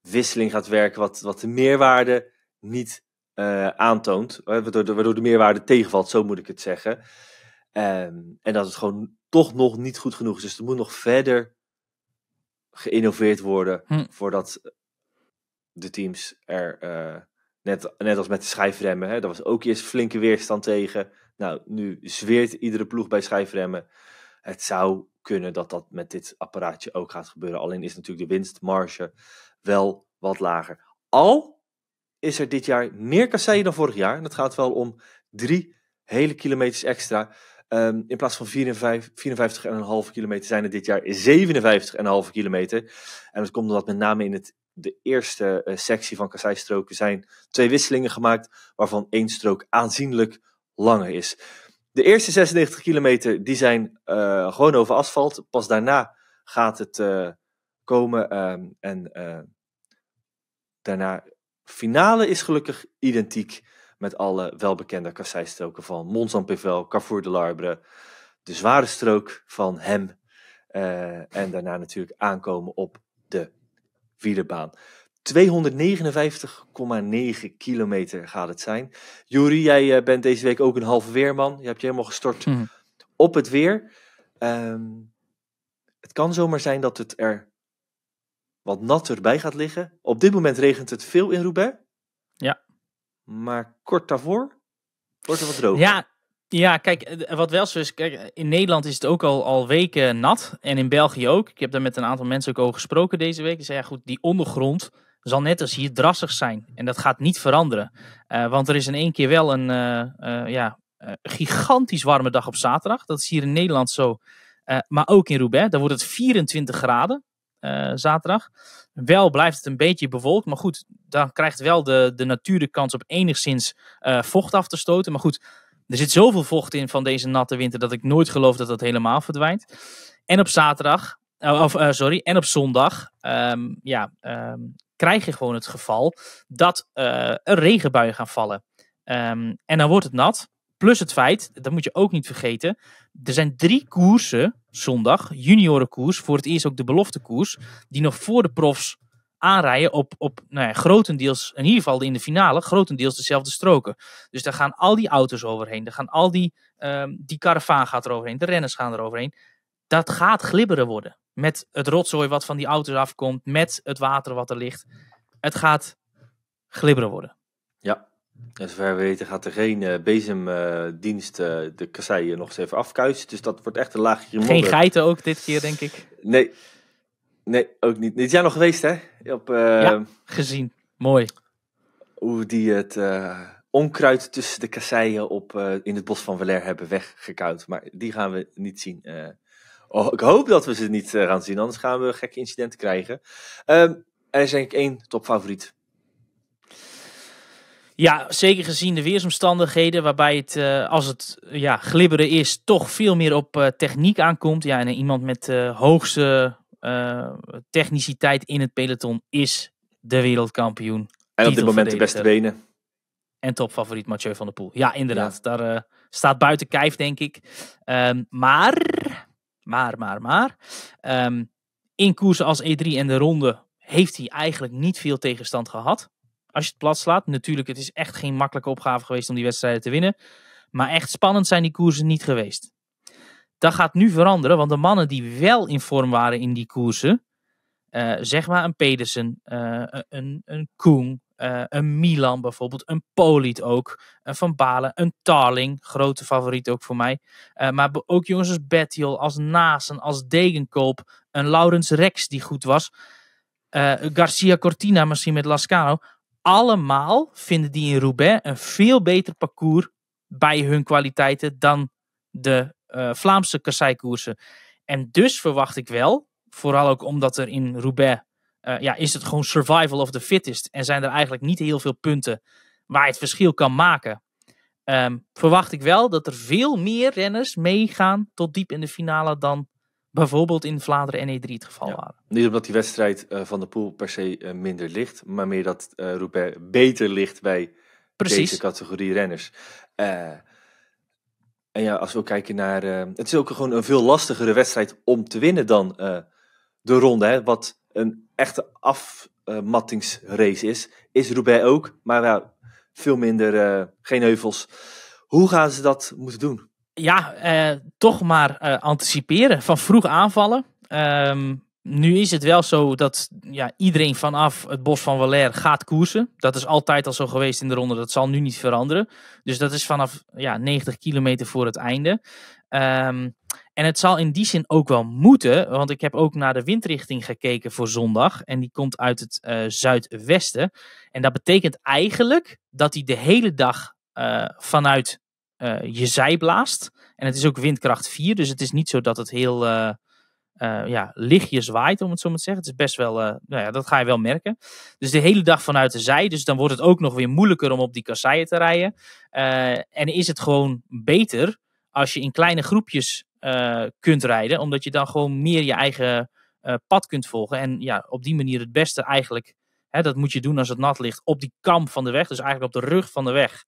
wisseling gaat werken, wat, wat de meerwaarde niet eh, aantoont, eh, waardoor de, waardoor de meerwaarde tegenvalt, zo moet ik het zeggen. Ehm, en dat het gewoon toch nog niet goed genoeg is. Dus er moet nog verder geïnnoveerd worden hm. voordat de teams er, eh, net, net als met de schijfremmen, hè, daar was ook eerst flinke weerstand tegen. Nou, nu zweert iedere ploeg bij schijfremmen. Het zou kunnen dat dat met dit apparaatje ook gaat gebeuren. Alleen is natuurlijk de winstmarge wel wat lager. Al is er dit jaar meer kasseien dan vorig jaar. En dat gaat wel om drie hele kilometers extra. Ehm, in plaats van 54,5 kilometer zijn er dit jaar 57,5 kilometer. En dat komt omdat met name in het, de eerste eh, sectie van kasseistroken zijn twee wisselingen gemaakt, waarvan één strook aanzienlijk langer is. De eerste 96 kilometer die zijn eh, gewoon over asfalt. Pas daarna gaat het eh, komen ehm, en daarna finale is gelukkig identiek met alle welbekende kasseistroken van Mont Saint-Pével, Carrefour de Larbre, de zware strook van hem. Eh, en daarna natuurlijk aankomen op de wielerbaan. 259,9 kilometer gaat het zijn. Jury, jij eh, bent deze week ook een halve weerman. Je hebt je helemaal gestort mhm. op het weer. Ehm, het kan zomaar zijn dat het er wat nat erbij gaat liggen. Op dit moment regent het veel in Roubaix. Ja. Maar kort daarvoor wordt het wat droger. Ja, ja, kijk, eh, eh, wat wel zo is, kijk, eh, in Nederland is het ook al, al weken nat. En in België ook. Ik heb daar met een aantal mensen ook over gesproken deze week. Ze zeggen, goed, die ondergrond zal net als hier drassig zijn. En dat gaat niet veranderen. want er is in één keer wel een ja, gigantisch warme dag op zaterdag. Dat is hier in Nederland zo. maar ook in Roubaix, daar wordt het 24 graden. Eh, zaterdag. Wel blijft het een beetje bewolkt, maar goed, dan krijgt wel de, de natuur de kans op enigszins eh, vocht af te stoten. Maar goed, er zit zoveel vocht in van deze natte winter dat ik nooit geloof dat dat helemaal verdwijnt. En op zaterdag, eh, of sorry, en op zondag, ehm, ja, ehm, krijg je gewoon het geval dat er regenbuien gaan vallen. Ehm, en dan wordt het nat. Plus het feit, dat moet je ook niet vergeten, er zijn drie koersen zondag, juniorenkoers, voor het eerst ook de beloftekoers, die nog voor de profs aanrijden op, op nou ja, grotendeels, in ieder geval in de finale, grotendeels dezelfde stroken. Dus daar gaan al die auto's overheen, daar gaan al die, um, die karavaan gaat er overheen, de renners gaan er overheen. Dat gaat glibberen worden. Met het rotzooi wat van die auto's afkomt, met het water wat er ligt. Het gaat glibberen worden. Ja, zover we weten gaat er geen uh, eh, bezemdienst eh, de kasseien nog eens even afkuisen. Dus dat wordt echt een laagje modder. Geen geiten ook dit keer, denk ik. Nee, nee ook niet. Dit jij nog geweest, hè? Op, eh, gezien. Mooi. Hoe die het onkruid tussen de kasseien op, in het bos van Valère hebben weggekuit, Maar die gaan we niet zien. Oh, ik hoop dat we ze niet gaan zien, anders gaan we gekke incidenten krijgen. Ehm, er is denk ik één topfavoriet. Ja, zeker gezien de weersomstandigheden, waarbij het eh, als het ja, glibberen is, toch veel meer op eh, techniek aankomt. Ja, en iemand met de eh, hoogste techniciteit in het peloton is de wereldkampioen. En op dit moment de beste benen. En topfavoriet Mathieu van der Poel. Ja, inderdaad. Daar staat buiten kijf, denk ik. Ehm, maar, maar, maar, maar. Ehm, in koersen als E3 en de ronde heeft hij eigenlijk niet veel tegenstand gehad als je het plat slaat. Natuurlijk, het is echt geen makkelijke opgave geweest om die wedstrijden te winnen. Maar echt spannend zijn die koersen niet geweest. Dat gaat nu veranderen, want de mannen die wel in vorm waren in die koersen, eh, zeg maar een Pedersen, eh, een, een Koen, eh, een Milan bijvoorbeeld, een Poliet ook, een Van Balen, een Tarling, grote favoriet ook voor mij. maar ook jongens als Bettiol, als Nasen, als Degenkoop, een Laurens Rex die goed was, Garcia Cortina misschien met Lascano allemaal vinden die in Roubaix een veel beter parcours bij hun kwaliteiten dan de eh, Vlaamse kasseikoersen. En dus verwacht ik wel, vooral ook omdat er in Roubaix, eh, ja, is het gewoon survival of the fittest. En zijn er eigenlijk niet heel veel punten waar het verschil kan maken. Ehm, verwacht ik wel dat er veel meer renners meegaan tot diep in de finale dan bijvoorbeeld in Vlaanderen en E3 het geval waren. Niet omdat die wedstrijd eh, van de pool per se eh, minder ligt, maar meer dat uh, eh, Roubaix beter ligt bij deze categorie renners. en ja, als we kijken naar. het is ook gewoon een veel lastigere wedstrijd om te winnen dan de ronde. Hè, wat een echte afmattingsrace is. Is Roubaix ook, maar veel minder. geen heuvels. Hoe gaan ze dat moeten doen? ja, eh, toch maar eh, anticiperen. Van vroeg aanvallen. Ehm, nu is het wel zo dat ja, iedereen vanaf het bos van Waller gaat koersen. Dat is altijd al zo geweest in de ronde. Dat zal nu niet veranderen. Dus dat is vanaf ja, 90 kilometer voor het einde. Ehm, en het zal in die zin ook wel moeten. Want ik heb ook naar de windrichting gekeken voor zondag. En die komt uit het eh, zuidwesten. En dat betekent eigenlijk dat hij de hele dag vanuit eh, je zij blaast. En het is ook windkracht 4, dus het is niet zo dat het heel eh, eh, ja, lichtjes waait, om het zo maar te zeggen. Het is best wel, nou ja, dat ga je wel merken. Dus de hele dag vanuit de zij, dus dan wordt het ook nog weer moeilijker om op die kasseien te rijden. en is het gewoon beter als je in kleine groepjes kunt rijden, omdat je dan gewoon meer je eigen pad kunt volgen. En ja, op die manier het beste eigenlijk, dat moet je doen als het nat ligt, op die kam van de weg, dus eigenlijk op de rug van de weg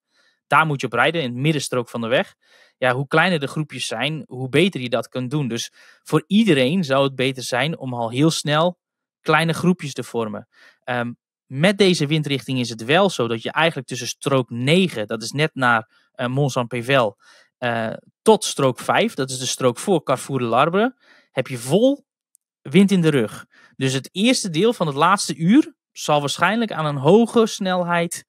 daar moet je op rijden, in het middenstrook van de weg. Ja, hoe kleiner de groepjes zijn, hoe beter je dat kunt doen. Dus voor iedereen zou het beter zijn om al heel snel kleine groepjes te vormen. Ehm, met deze windrichting is het wel zo dat je eigenlijk tussen strook 9, dat is net naar uh, mont pével eh, tot strook 5, dat is de strook voor Carrefour de Larbre, heb je vol wind in de rug. Dus het eerste deel van het laatste uur zal waarschijnlijk aan een hoge snelheid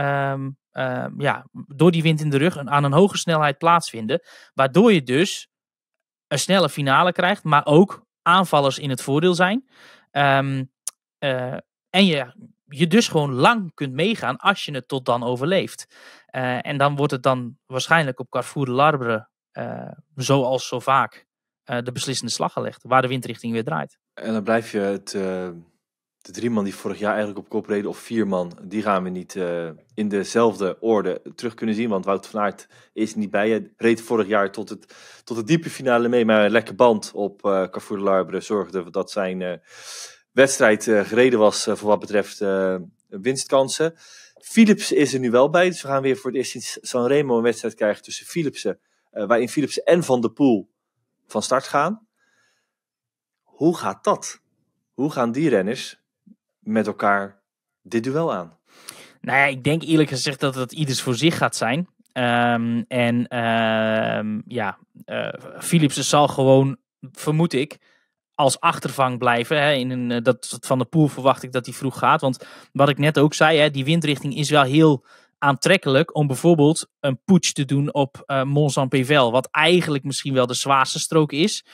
Ehm, ehm, ja, door die wind in de rug aan een hoge snelheid plaatsvinden. Waardoor je dus een snelle finale krijgt, maar ook aanvallers in het voordeel zijn. Ehm, eh, en je, je dus gewoon lang kunt meegaan als je het tot dan overleeft. Eh, en dan wordt het dan waarschijnlijk op Carrefour de Larbre, eh, zoals zo vaak, de beslissende slag gelegd, waar de windrichting weer draait. En dan blijf je het de drie man die vorig jaar eigenlijk op kop reden, of vier man, die gaan we niet eh, in dezelfde orde terug kunnen zien. Want Wout van Aert is niet bij. Hij reed vorig jaar tot het, tot het diepe finale mee. Maar een lekker band op uh, Carrefour de Larbre zorgde dat zijn eh, wedstrijd gereden was voor wat betreft winstkansen. Philips is er nu wel bij. Dus we gaan weer voor het eerst sinds Sanremo een wedstrijd krijgen tussen Philipsen. waarin Philips en Van der Poel van start gaan. Hoe gaat dat? Hoe gaan die renners met elkaar dit duel aan? Nou ja, ik denk eerlijk gezegd dat het ieders voor zich gaat zijn. Ehm, en ehm, ja, Philips eh, Philips zal gewoon, vermoed ik, als achtervang blijven. Hè, in een, eh, dat, van de poel verwacht ik dat hij vroeg gaat. Want wat ik net ook zei, hè, die windrichting is wel heel aantrekkelijk om bijvoorbeeld een putsch te doen op uh, Mont Saint-Pével, wat eigenlijk misschien wel de zwaarste strook is.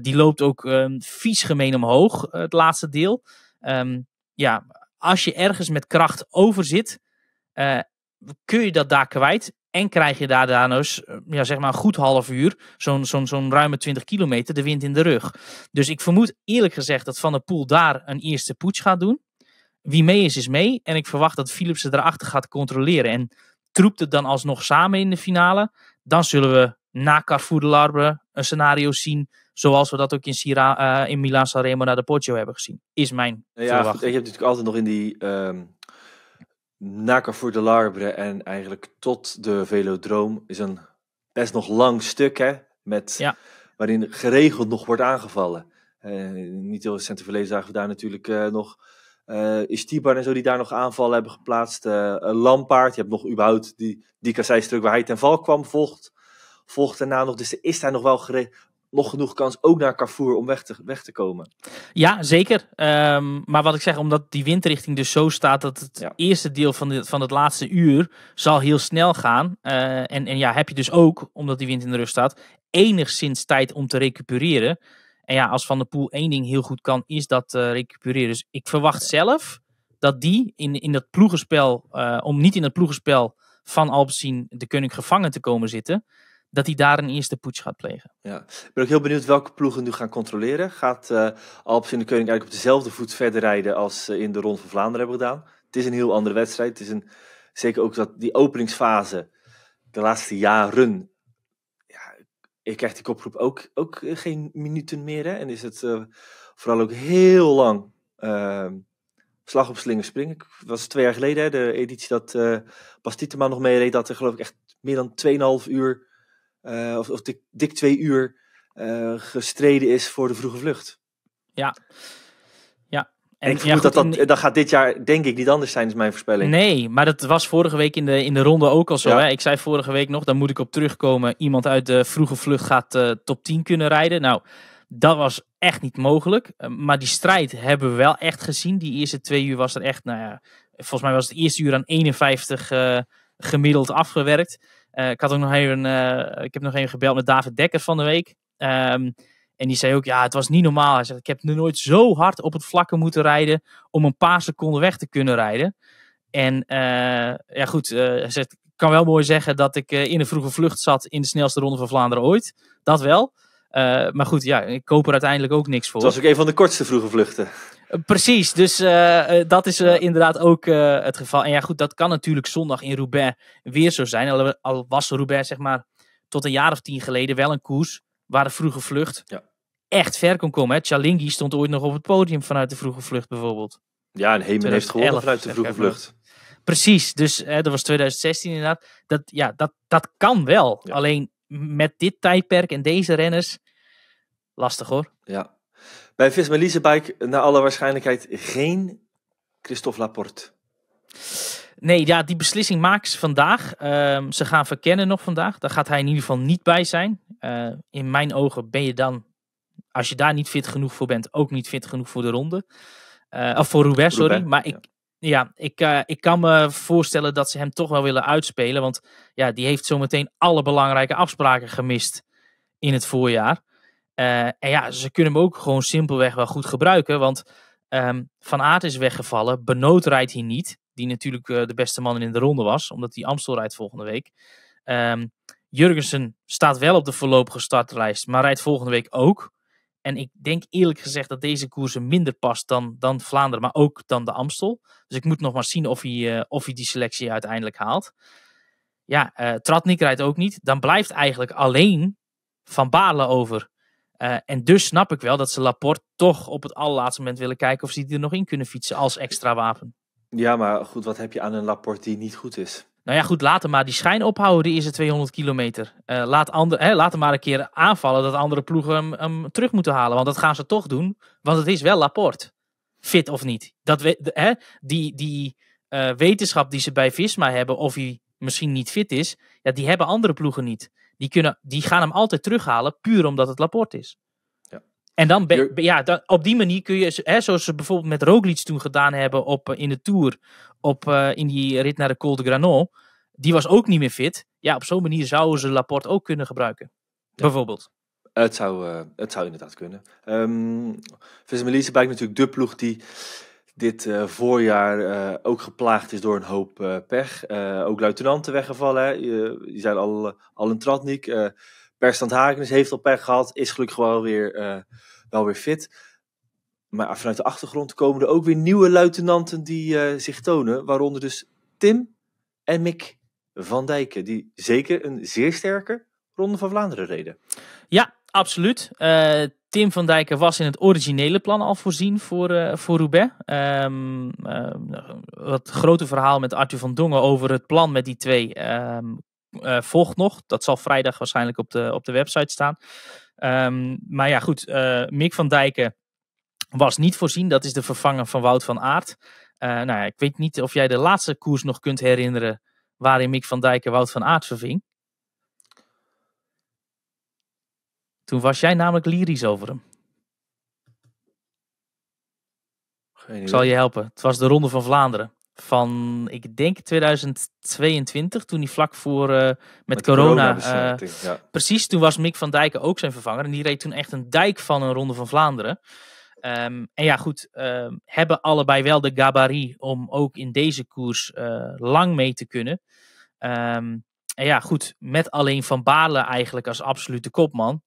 die loopt ook ehm, vies gemeen omhoog, het laatste deel ja, als je ergens met kracht over zit, eh, kun je dat daar kwijt. En krijg je daar dan dus, eh, ja, zeg maar een goed half uur, zo'n zo'n zo'n ruime 20 kilometer, de wind in de rug. Dus ik vermoed eerlijk gezegd dat Van der Poel daar een eerste poets gaat doen. Wie mee is, is mee. En ik verwacht dat Philips ze erachter gaat controleren. En troept het dan alsnog samen in de finale. Dan zullen we na Carrefour de Larbre een scenario zien zoals we dat ook in, Sira, eh, in Milan Sanremo naar de Poggio hebben gezien. Is mijn ja, ja je hebt natuurlijk altijd nog in die um, voor de Larbre en eigenlijk tot de Velodroom is een best nog lang stuk hè, met, ja. waarin geregeld nog wordt aangevallen. Eh, niet heel recent verleden zagen we daar natuurlijk uh, nog uh, Istibar en zo die daar nog aanvallen hebben geplaatst. Uh, Lampaard, je hebt nog überhaupt die, die kasseistruk waar hij ten val kwam volgt volgt daarna nog. Dus er is daar nog wel nog genoeg kans ook naar Carrefour om weg te, weg te komen. Ja, zeker. Ehm, maar wat ik zeg, omdat die windrichting dus zo staat dat het eerste deel van, van het laatste uur zal heel snel gaan. Eh, en, en ja, heb je dus ook, omdat die wind in de rust staat, enigszins tijd om te recupereren. En ja, als Van der Poel één ding heel goed kan, is dat uh, recupereren. Dus ik verwacht zelf dat die in, in dat ploegenspel, uh, om niet in het ploegenspel van Alpecin de Koning gevangen te komen zitten, dat hij daar een eerste poets gaat plegen. Ja. Ik ben ook heel benieuwd welke ploegen nu gaan controleren. Gaat uh, eh, Alps in de Koning eigenlijk op dezelfde voet verder rijden als ze eh, in de Ronde van Vlaanderen hebben gedaan? Het is een heel andere wedstrijd. Het is een, zeker ook dat die openingsfase de laatste jaren. Ja, ik krijg die kopgroep ook, ook eh, geen minuten meer. Hè? En is het vooral ook heel lang ehm, slag op slinger springen. was twee jaar geleden, hè, de editie dat uh, Bas Tietema nog meereed. Dat er geloof ik echt meer dan 2,5 uur uh, of, dik, dik, twee uur eh, gestreden is voor de vroege vlucht. Ja. Ja. En, ik vermoed dat, dat, gaat dit jaar denk ik niet anders zijn, is mijn voorspelling. Nee, maar dat was vorige week in de, in de ronde ook al zo. Hè? Ik zei vorige week nog, daar moet ik op terugkomen. Iemand uit de vroege vlucht gaat eh, top 10 kunnen rijden. Nou, dat was echt niet mogelijk. Maar die strijd hebben we wel echt gezien. Die eerste twee uur was er echt, nou ja, volgens mij was het eerste uur aan 51 gemiddeld afgewerkt. Eh, ik, had ook nog even, eh, ik heb nog even gebeld met David Dekker van de week. Ehm, en die zei ook, ja, het was niet normaal. Hij zegt, ik heb nu nooit zo hard op het vlakke moeten rijden om een paar seconden weg te kunnen rijden. En eh, ja goed, hij zegt, ik kan wel mooi zeggen dat ik in een vroege vlucht zat in de snelste ronde van Vlaanderen ooit. Dat wel. maar goed, ja, ik koop er uiteindelijk ook niks voor. Het was ook een van de kortste vroege vluchten. Precies, dus eh, eh, dat is eh, inderdaad ook het geval. En ja, goed, dat kan natuurlijk zondag in Roubaix weer zo zijn. Al, was Roubaix, zeg maar, tot een jaar of tien geleden wel een koers waar de vroege vlucht ja. echt ver kon komen. Hè? Chalingi stond ooit nog op het podium vanuit de vroege vlucht, bijvoorbeeld. Ja, en hemel heeft gewonnen vanuit de vroege vlucht. Precies, dus dat was 2016 inderdaad. Dat, ja, dat, dat kan wel. Alleen met dit tijdperk en deze renners, lastig hoor. Ja, bij Visma Leasebike naar alle waarschijnlijkheid geen Christophe Laporte. Nee, ja, die beslissing maken ze vandaag. Ehm, ze gaan verkennen nog vandaag. Daar gaat hij in ieder geval niet bij zijn. Eh, in mijn ogen ben je dan, als je daar niet fit genoeg voor bent, ook niet fit genoeg voor de ronde. Eh, of voor Roubaix, sorry. maar ik, ja. ik, eh, ik kan me voorstellen dat ze hem toch wel willen uitspelen. Want ja, die heeft zometeen alle belangrijke afspraken gemist in het voorjaar. Eh, en ja, ze kunnen hem ook gewoon simpelweg wel goed gebruiken. Want ehm, Van Aert is weggevallen. Benoot rijdt hier niet. Die natuurlijk eh, de beste man in de ronde was. Omdat hij Amstel rijdt volgende week. Um, Jurgensen staat wel op de voorlopige startlijst. Maar rijdt volgende week ook. En ik denk eerlijk gezegd dat deze koers minder past dan, dan Vlaanderen. Maar ook dan de Amstel. Dus ik moet nog maar zien of hij, eh, of hij die selectie uiteindelijk haalt. Ja, Tratnik rijdt ook niet. Dan blijft eigenlijk alleen Van Balen over eh, en dus snap ik wel dat ze Laporte toch op het allerlaatste moment willen kijken of ze die er nog in kunnen fietsen als extra wapen. Ja, maar goed, wat heb je aan een Laporte die niet goed is? Nou ja, goed, laat hem maar die schijn ophouden Die is er 200 kilometer. Uh, laat, ander, hè, hem maar een keer aanvallen dat andere ploegen hem, hem, terug moeten halen. Want dat gaan ze toch doen, want het is wel Laporte. Fit of niet. Dat we, hè, die die eh, wetenschap die ze bij Visma hebben, of hij misschien niet fit is, ja, die hebben andere ploegen niet die, kunnen, die gaan hem altijd terughalen puur omdat het rapport is. Ja. En dan, ja, dan, op die manier kun je, hè, zoals ze bijvoorbeeld met Roglic toen gedaan hebben op, eh, in de Tour, op, eh, in die rit naar de Col de Granon, die was ook niet meer fit. Ja, op zo'n manier zouden ze rapport ook kunnen gebruiken, bijvoorbeeld. Het zou, eh, het zou inderdaad kunnen. Um, ehm, Visma natuurlijk de ploeg die dit eh, voorjaar uh, ook geplaagd is door een hoop eh, pech. ook luitenanten weggevallen. Je, zei al, al een tradnick. Uh, Perstand Hakenis heeft al pech gehad. Is gelukkig wel weer, wel weer fit. Maar vanuit de achtergrond komen er ook weer nieuwe luitenanten die zich tonen. Waaronder dus Tim en Mick van Dijken. Die zeker een zeer sterke Ronde van Vlaanderen reden. Ja, Absoluut. Eh, Tim van Dijken was in het originele plan al voorzien voor, uh, voor Roubaix. Um, ehm, het eh, grote verhaal met Arthur van Dongen over het plan met die twee ehm, volgt nog. Dat zal vrijdag waarschijnlijk op de, op de website staan. Ehm, maar ja, goed. Mick van Dijken was niet voorzien. Dat is de vervanger van Wout van Aert. nou ja, ik weet niet of jij de laatste koers nog kunt herinneren waarin Mick van Dijken Wout van Aert verving. Toen was jij namelijk lyrisch over hem. Ik zal je helpen. Het was de Ronde van Vlaanderen. Van, ik denk 2022, toen hij vlak voor eh, met, corona. corona eh, Precies, toen was Mick van Dijken ook zijn vervanger. En die reed toen echt een dijk van een Ronde van Vlaanderen. Ehm, en ja, goed, ehm, hebben allebei wel de gabarit om ook in deze koers eh, lang mee te kunnen. Ehm, en ja, goed, met alleen Van Baarle eigenlijk als absolute kopman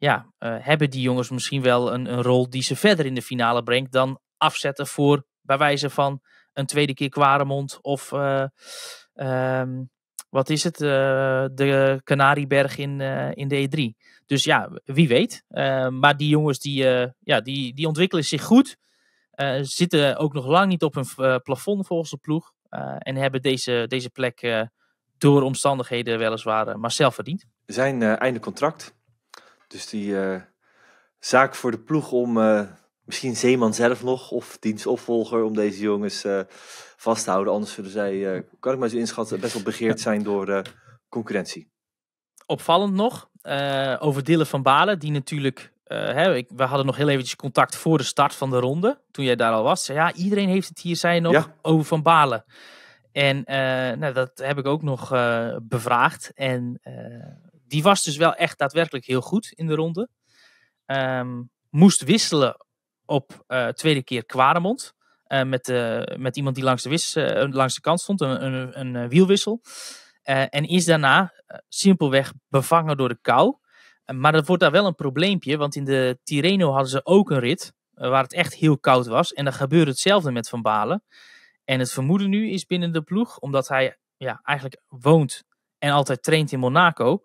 ja, eh, hebben die jongens misschien wel een, een, rol die ze verder in de finale brengt dan afzetten voor bij wijze van een tweede keer kwaremond, of eh, ehm, wat is het, eh, de Canarieberg in, in de E3. Dus ja, wie weet. maar die jongens die, ja, die, die ontwikkelen zich goed, zitten ook nog lang niet op hun plafond volgens de ploeg en hebben deze, deze plek door omstandigheden weliswaar maar zelf verdiend. Zijn einde contract dus die eh, zaak voor de ploeg om eh, misschien Zeeman zelf nog of dienstopvolger om deze jongens eh, vast te houden. Anders zullen zij, kan ik maar zo inschatten, best wel begeerd zijn door concurrentie. Opvallend nog, over Dylan van Balen, die natuurlijk. hè, ik, we hadden nog heel eventjes contact voor de start van de ronde. Toen jij daar al was. ja, iedereen heeft het hier, zijn nog, over Van Balen. En nou, dat heb ik ook nog bevraagd. En die was dus wel echt daadwerkelijk heel goed in de ronde. Ehm, moest wisselen op eh, tweede keer Kwaremond. Uh, eh, met, eh, met iemand die langs de, wis, langs de kant stond, een, een, een wielwissel. en is daarna simpelweg bevangen door de kou. maar dat wordt daar wel een probleempje, want in de Tirreno hadden ze ook een rit. waar het echt heel koud was. En dan gebeurde hetzelfde met Van Balen. En het vermoeden nu is binnen de ploeg, omdat hij ja, eigenlijk woont en altijd traint in Monaco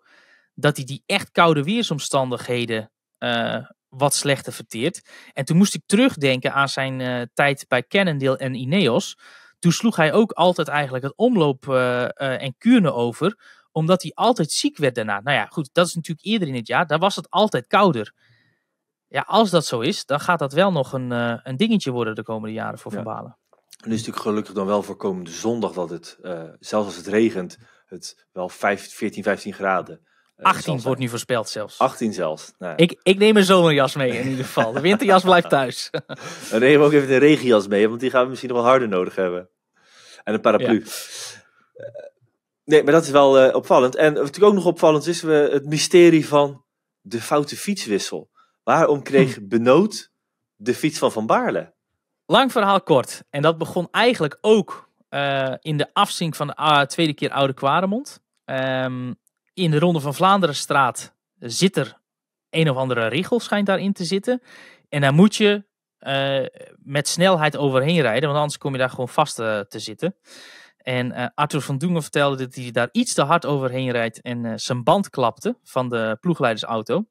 dat hij die echt koude weersomstandigheden eh, wat slechter verteert. En toen moest ik terugdenken aan zijn eh, tijd bij Cannondale en Ineos. Toen sloeg hij ook altijd eigenlijk het omloop eh, en kuurne over, omdat hij altijd ziek werd daarna. Nou ja, goed, dat is natuurlijk eerder in het jaar. Daar was het altijd kouder. Ja, als dat zo is, dan gaat dat wel nog een, een dingetje worden de komende jaren voor Van Balen. Nu is het natuurlijk gelukkig dan wel voor komende zondag dat het, zelfs als het regent, het wel 14, 15 graden 18 eh, wordt nu voorspeld zelfs. 18 zelfs. Nou ik, ik neem een zomerjas mee in ieder geval. De winterjas blijft thuis. Dan nemen we ook even de regenjas mee, want die gaan we misschien nog wel harder nodig hebben. En een paraplu. Eh, nee, maar dat is wel eh, opvallend. En wat ook nog opvallend is, we het mysterie van de foute fietswissel. Waarom kreeg hm. Benoot de fiets van Van Baarle? Lang verhaal kort. En dat begon eigenlijk ook in de afzink van de ah, tweede keer Oude Kwaremond. Um, in de Ronde van Vlaanderenstraat zit er een of andere regel schijnt daarin te zitten. En daar moet je eh, met snelheid overheen rijden, want anders kom je daar gewoon vast eh, te zitten. En eh, Arthur van Doengen vertelde dat hij daar iets te hard overheen rijdt en zijn band klapte van de ploegleidersauto.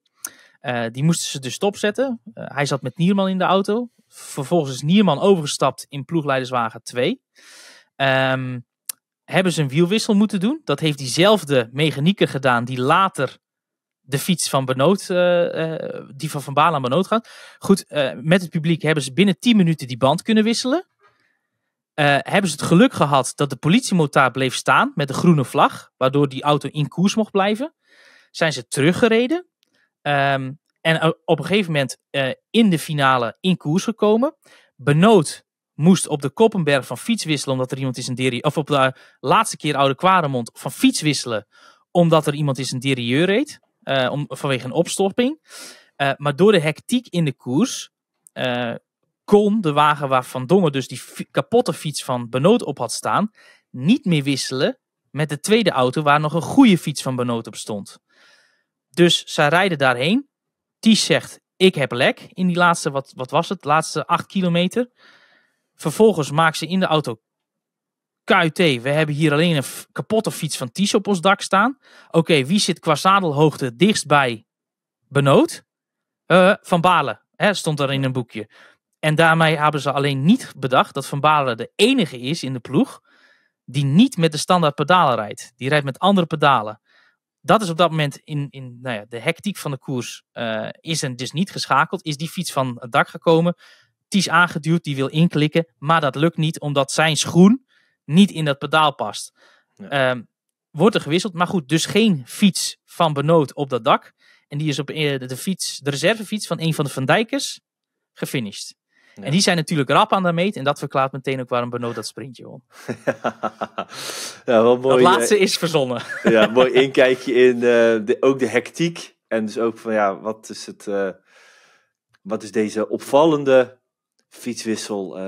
die moesten ze dus stopzetten. hij zat met Nierman in de auto. Vervolgens is Nierman overgestapt in ploegleiderswagen 2. Um, ehm, hebben ze een wielwissel moeten doen. Dat heeft diezelfde mechanieken gedaan die later de fiets van Benoot, eh, eh, die van Van Baal aan Benoot gaat. Goed, eh, met het publiek hebben ze binnen 10 minuten die band kunnen wisselen. hebben ze het geluk gehad dat de politiemotaar bleef staan met de groene vlag, waardoor die auto in koers mocht blijven. Zijn ze teruggereden um, en op een gegeven moment in de finale in koers gekomen. Benoot moest op de Koppenberg van fiets wisselen omdat er iemand is een deri Of op de laatste keer Oude Kwaremond van fiets wisselen omdat er iemand is een derieur reed. Eh, om, vanwege een opstopping. Eh, maar door de hectiek in de koers eh, kon de wagen waar Van Dongen dus die kapotte fiets van Benoot op had staan, niet meer wisselen met de tweede auto waar nog een goede fiets van Benoot op stond. Dus zij rijden daarheen. Ties zegt, ik heb lek in die laatste, wat, wat was het, laatste acht kilometer. Vervolgens maakt ze in de auto KUT. We hebben hier alleen een kapotte fiets van Ties op ons dak staan. Oké, wie zit qua zadelhoogte dichtst bij Benoot? Eh, van Balen, hè, stond er in een boekje. En daarmee hebben ze alleen niet bedacht dat Van Balen de enige is in de ploeg die niet met de standaard pedalen rijdt. Die rijdt met andere pedalen. Dat is op dat moment in, in nou ja, de hectiek van de koers, eh, is en dus niet geschakeld. Is die fiets van het dak gekomen die is aangeduwd, die wil inklikken, maar dat lukt niet omdat zijn schoen niet in dat pedaal past. Ehm, wordt er gewisseld, maar goed, dus geen fiets van Benoot op dat dak. En die is op eh, de, fiets, de reservefiets van een van de Van Dijkers gefinished. En die zijn natuurlijk rap aan de meet. En dat verklaart meteen ook waarom Benoot dat sprintje won. ja, mooi. Dat laatste eh, is verzonnen. ja, mooi inkijkje in eh, de, ook de hectiek. En dus ook van ja, wat is het... wat is deze opvallende fietswissel. Eh,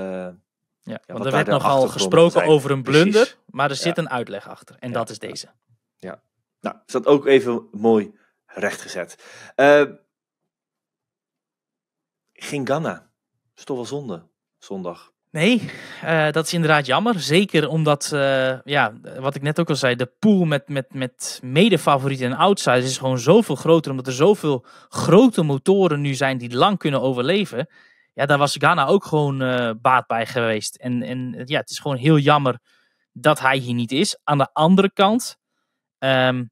ja, want er werd nogal gesproken over een blunder, maar er zit een uitleg achter. En dat is deze. Ja, nou, is dat ook even mooi rechtgezet. Uh, eh, Ganna. is toch wel zonde, zondag. Nee, eh, dat is inderdaad jammer. Zeker omdat, ja, wat ik net ook al zei, de pool met, met, met medefavorieten en outsiders is gewoon zoveel groter. Omdat er zoveel grote motoren nu zijn die lang kunnen overleven ja, daar was Ghana ook gewoon eh, baat bij geweest. En, en ja, het is gewoon heel jammer dat hij hier niet is. Aan de andere kant, ehm,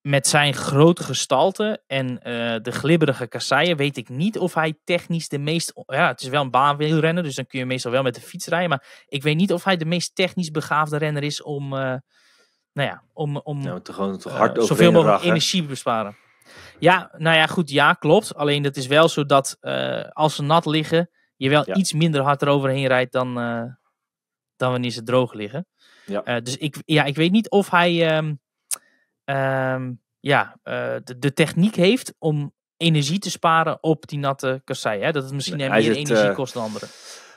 met zijn grote gestalte en eh, de glibberige kasseien, weet ik niet of hij technisch de meest. Ja, het is wel een baanwielrenner, dus dan kun je meestal wel met de fiets rijden. Maar ik weet niet of hij de meest technisch begaafde renner is om. Eh, nou ja, om, om nou, te gewoon, te hard zoveel mogelijk energie te besparen. Ja, nou ja, goed, ja, klopt. Alleen dat is wel zo dat eh, als ze nat liggen, je wel iets minder hard eroverheen rijdt dan, eh, dan wanneer ze droog liggen. Ja. Eh, dus ik, ja, ik weet niet of hij ehm, ehm, ja, de, de, techniek heeft om energie te sparen op die natte kassei. Hè? Dat het misschien nee, meer energie kost dan anderen.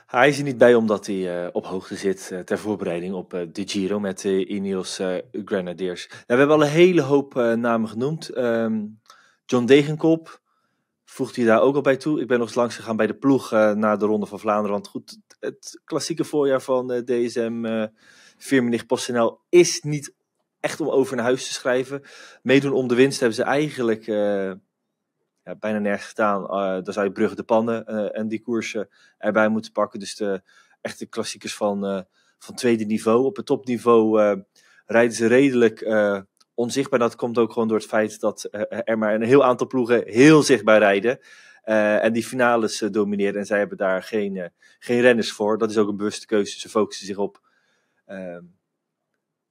Hij is er niet bij omdat hij op hoogte zit ter voorbereiding op de Giro met de Ineos Grenadiers. Nou, we hebben al een hele hoop namen genoemd. Um, John Degenkop voegt hij daar ook al bij toe. Ik ben nog eens langs gegaan bij de ploeg eh, na de Ronde van Vlaanderen. Want goed, het klassieke voorjaar van eh, DSM uh, eh, Firmenich is niet echt om over naar huis te schrijven. Meedoen om de winst hebben ze eigenlijk ja, bijna nergens gedaan. dan zou je Brugge de Pannen en die koersen erbij moeten pakken. Dus de echte klassiekers van, van tweede niveau. Op het topniveau rijden ze redelijk onzichtbaar. Dat komt ook gewoon door het feit dat eh, eh, er maar een heel aantal ploegen heel zichtbaar rijden. Eh, en die finales domineren. En zij hebben daar geen, geen renners voor. Dat is ook een bewuste keuze. Ze focussen zich op ehm,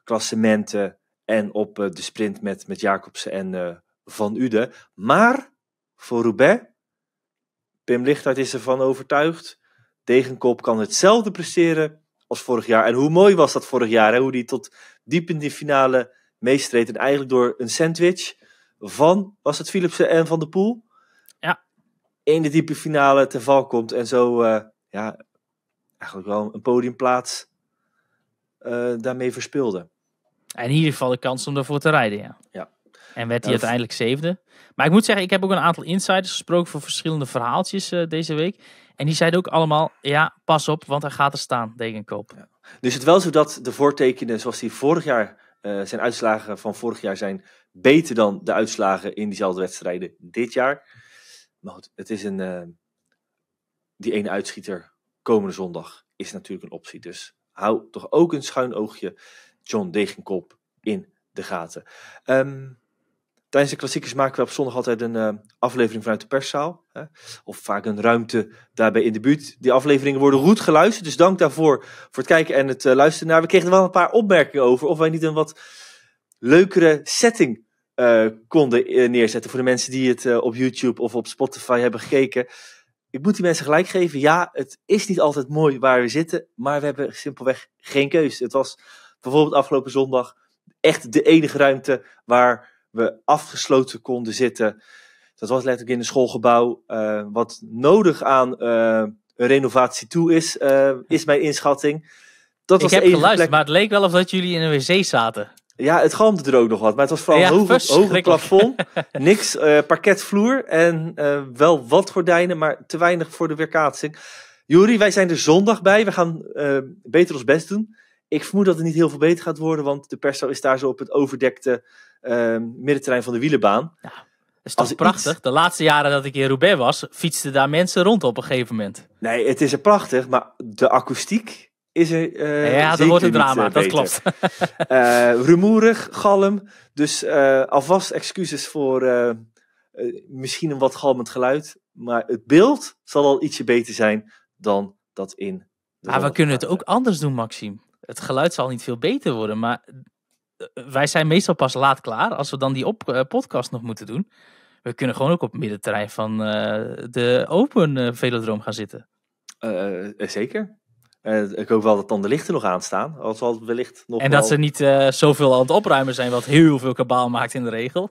klassementen en op de sprint met, met Jacobsen en Van Uden. Maar voor Roubaix, Pim Lichtaart is ervan overtuigd. Degenkop kan hetzelfde presteren als vorig jaar. En hoe mooi was dat vorig jaar, hè? hoe die tot diep in die finale meestreden Eigenlijk door een sandwich van, was het Philipsen en Van de Poel? Ja. In de diepe finale te val komt en zo, eh, ja, eigenlijk wel een podiumplaats eh, daarmee verspeelde. En in ieder geval de kans om ervoor te rijden, ja. ja. En werd hij uiteindelijk zevende. Maar ik moet zeggen, ik heb ook een aantal insiders gesproken voor verschillende verhaaltjes eh, deze week. En die zeiden ook allemaal, ja, pas op, want hij gaat er staan, Degenkoop. Ja. Dus het wel zo dat de voortekenen zoals die vorig jaar eh, zijn uitslagen van vorig jaar zijn beter dan de uitslagen in diezelfde wedstrijden dit jaar. Maar goed, het is een. Eh, die ene uitschieter komende zondag is natuurlijk een optie. Dus hou toch ook een schuin oogje John Degenkop in de gaten. Um, Tijdens de klassiekers maken we op zondag altijd een eh, aflevering vanuit de perszaal. Hè? Of vaak een ruimte daarbij in de buurt. Die afleveringen worden goed geluisterd. Dus dank daarvoor voor het kijken en het eh, luisteren naar. We kregen er wel een paar opmerkingen over. Of wij niet een wat leukere setting eh, konden neerzetten. Voor de mensen die het op YouTube of op Spotify hebben gekeken. Ik moet die mensen gelijk geven. Ja, het is niet altijd mooi waar we zitten. Maar we hebben simpelweg geen keus. Het was bijvoorbeeld afgelopen zondag echt de enige ruimte waar we afgesloten konden zitten. Dat was letterlijk in een schoolgebouw. Eh, wat nodig aan eh, renovatie toe is, eh, is mijn inschatting. Dat ik heb geluisterd, maar het leek wel of dat jullie in een wc zaten. Ja, het galmde er ook nog wat. Maar het was vooral ja, hoog, hoog plafond. Niks uh, parketvloer. En wel wat gordijnen, maar te weinig voor de weerkaatsing. Jury, wij zijn er zondag bij. We gaan beter ons best doen. Ik vermoed dat het niet heel veel beter gaat worden. Want de perso is daar zo op het overdekte Ehm, middenterrein van de wielenbaan. Ja, dat is toch prachtig? De laatste jaren dat ik in Roubaix was, fietsten daar mensen rond op een gegeven moment. Nee, het is er prachtig, maar de akoestiek is er. Uh, ja, dat wordt een drama, eh, dat klopt. Eh, rumoerig, galm. Dus alvast excuses voor misschien een wat galmend geluid. Maar het beeld zal al ietsje beter zijn dan dat in. Maar ah, we kunnen het ook anders doen, Maxime. Het geluid zal niet veel beter worden, maar eh, wij zijn meestal pas laat klaar als we dan die op, eh, podcast nog moeten doen. We kunnen gewoon ook op middenterrein van eh, de Open Velodroom gaan zitten. zeker. ik hoop wel dat dan de lichten nog aanstaan. Al zal wellicht nog en dat ze niet zoveel aan het opruimen zijn, wat heel veel kabaal maakt in de regel.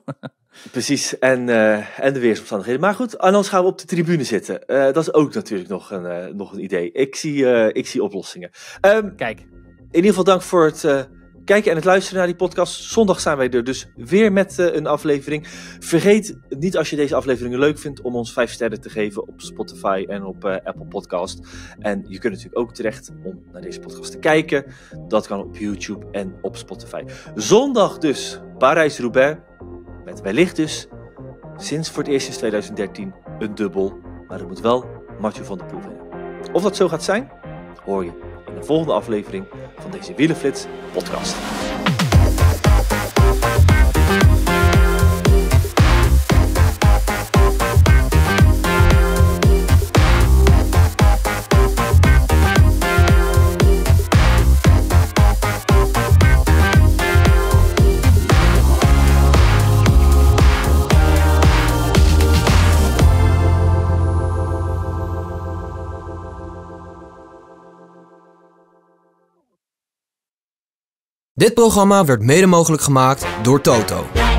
Precies, en, en de weersomstandigheden. Maar goed, anders gaan we op de tribune zitten. dat is ook natuurlijk nog een, nog een idee. Ik zie, ik zie oplossingen. Ehm, Kijk. In ieder geval dank voor het kijken en het luisteren naar die podcast. Zondag zijn wij er dus weer met eh, een aflevering. Vergeet niet als je deze afleveringen leuk vindt om ons 5 sterren te geven op Spotify en op eh, Apple Podcast. En je kunt natuurlijk ook terecht om naar deze podcast te kijken. Dat kan op YouTube en op Spotify. Zondag dus Parijs-Roubaix. Met wellicht dus sinds voor het eerst sinds 2013 een dubbel. Maar er moet wel Mathieu van der Poel winnen. Of dat zo gaat zijn, hoor je in de volgende aflevering van deze Wielenflits podcast. Dit programma werd mede mogelijk gemaakt door Toto.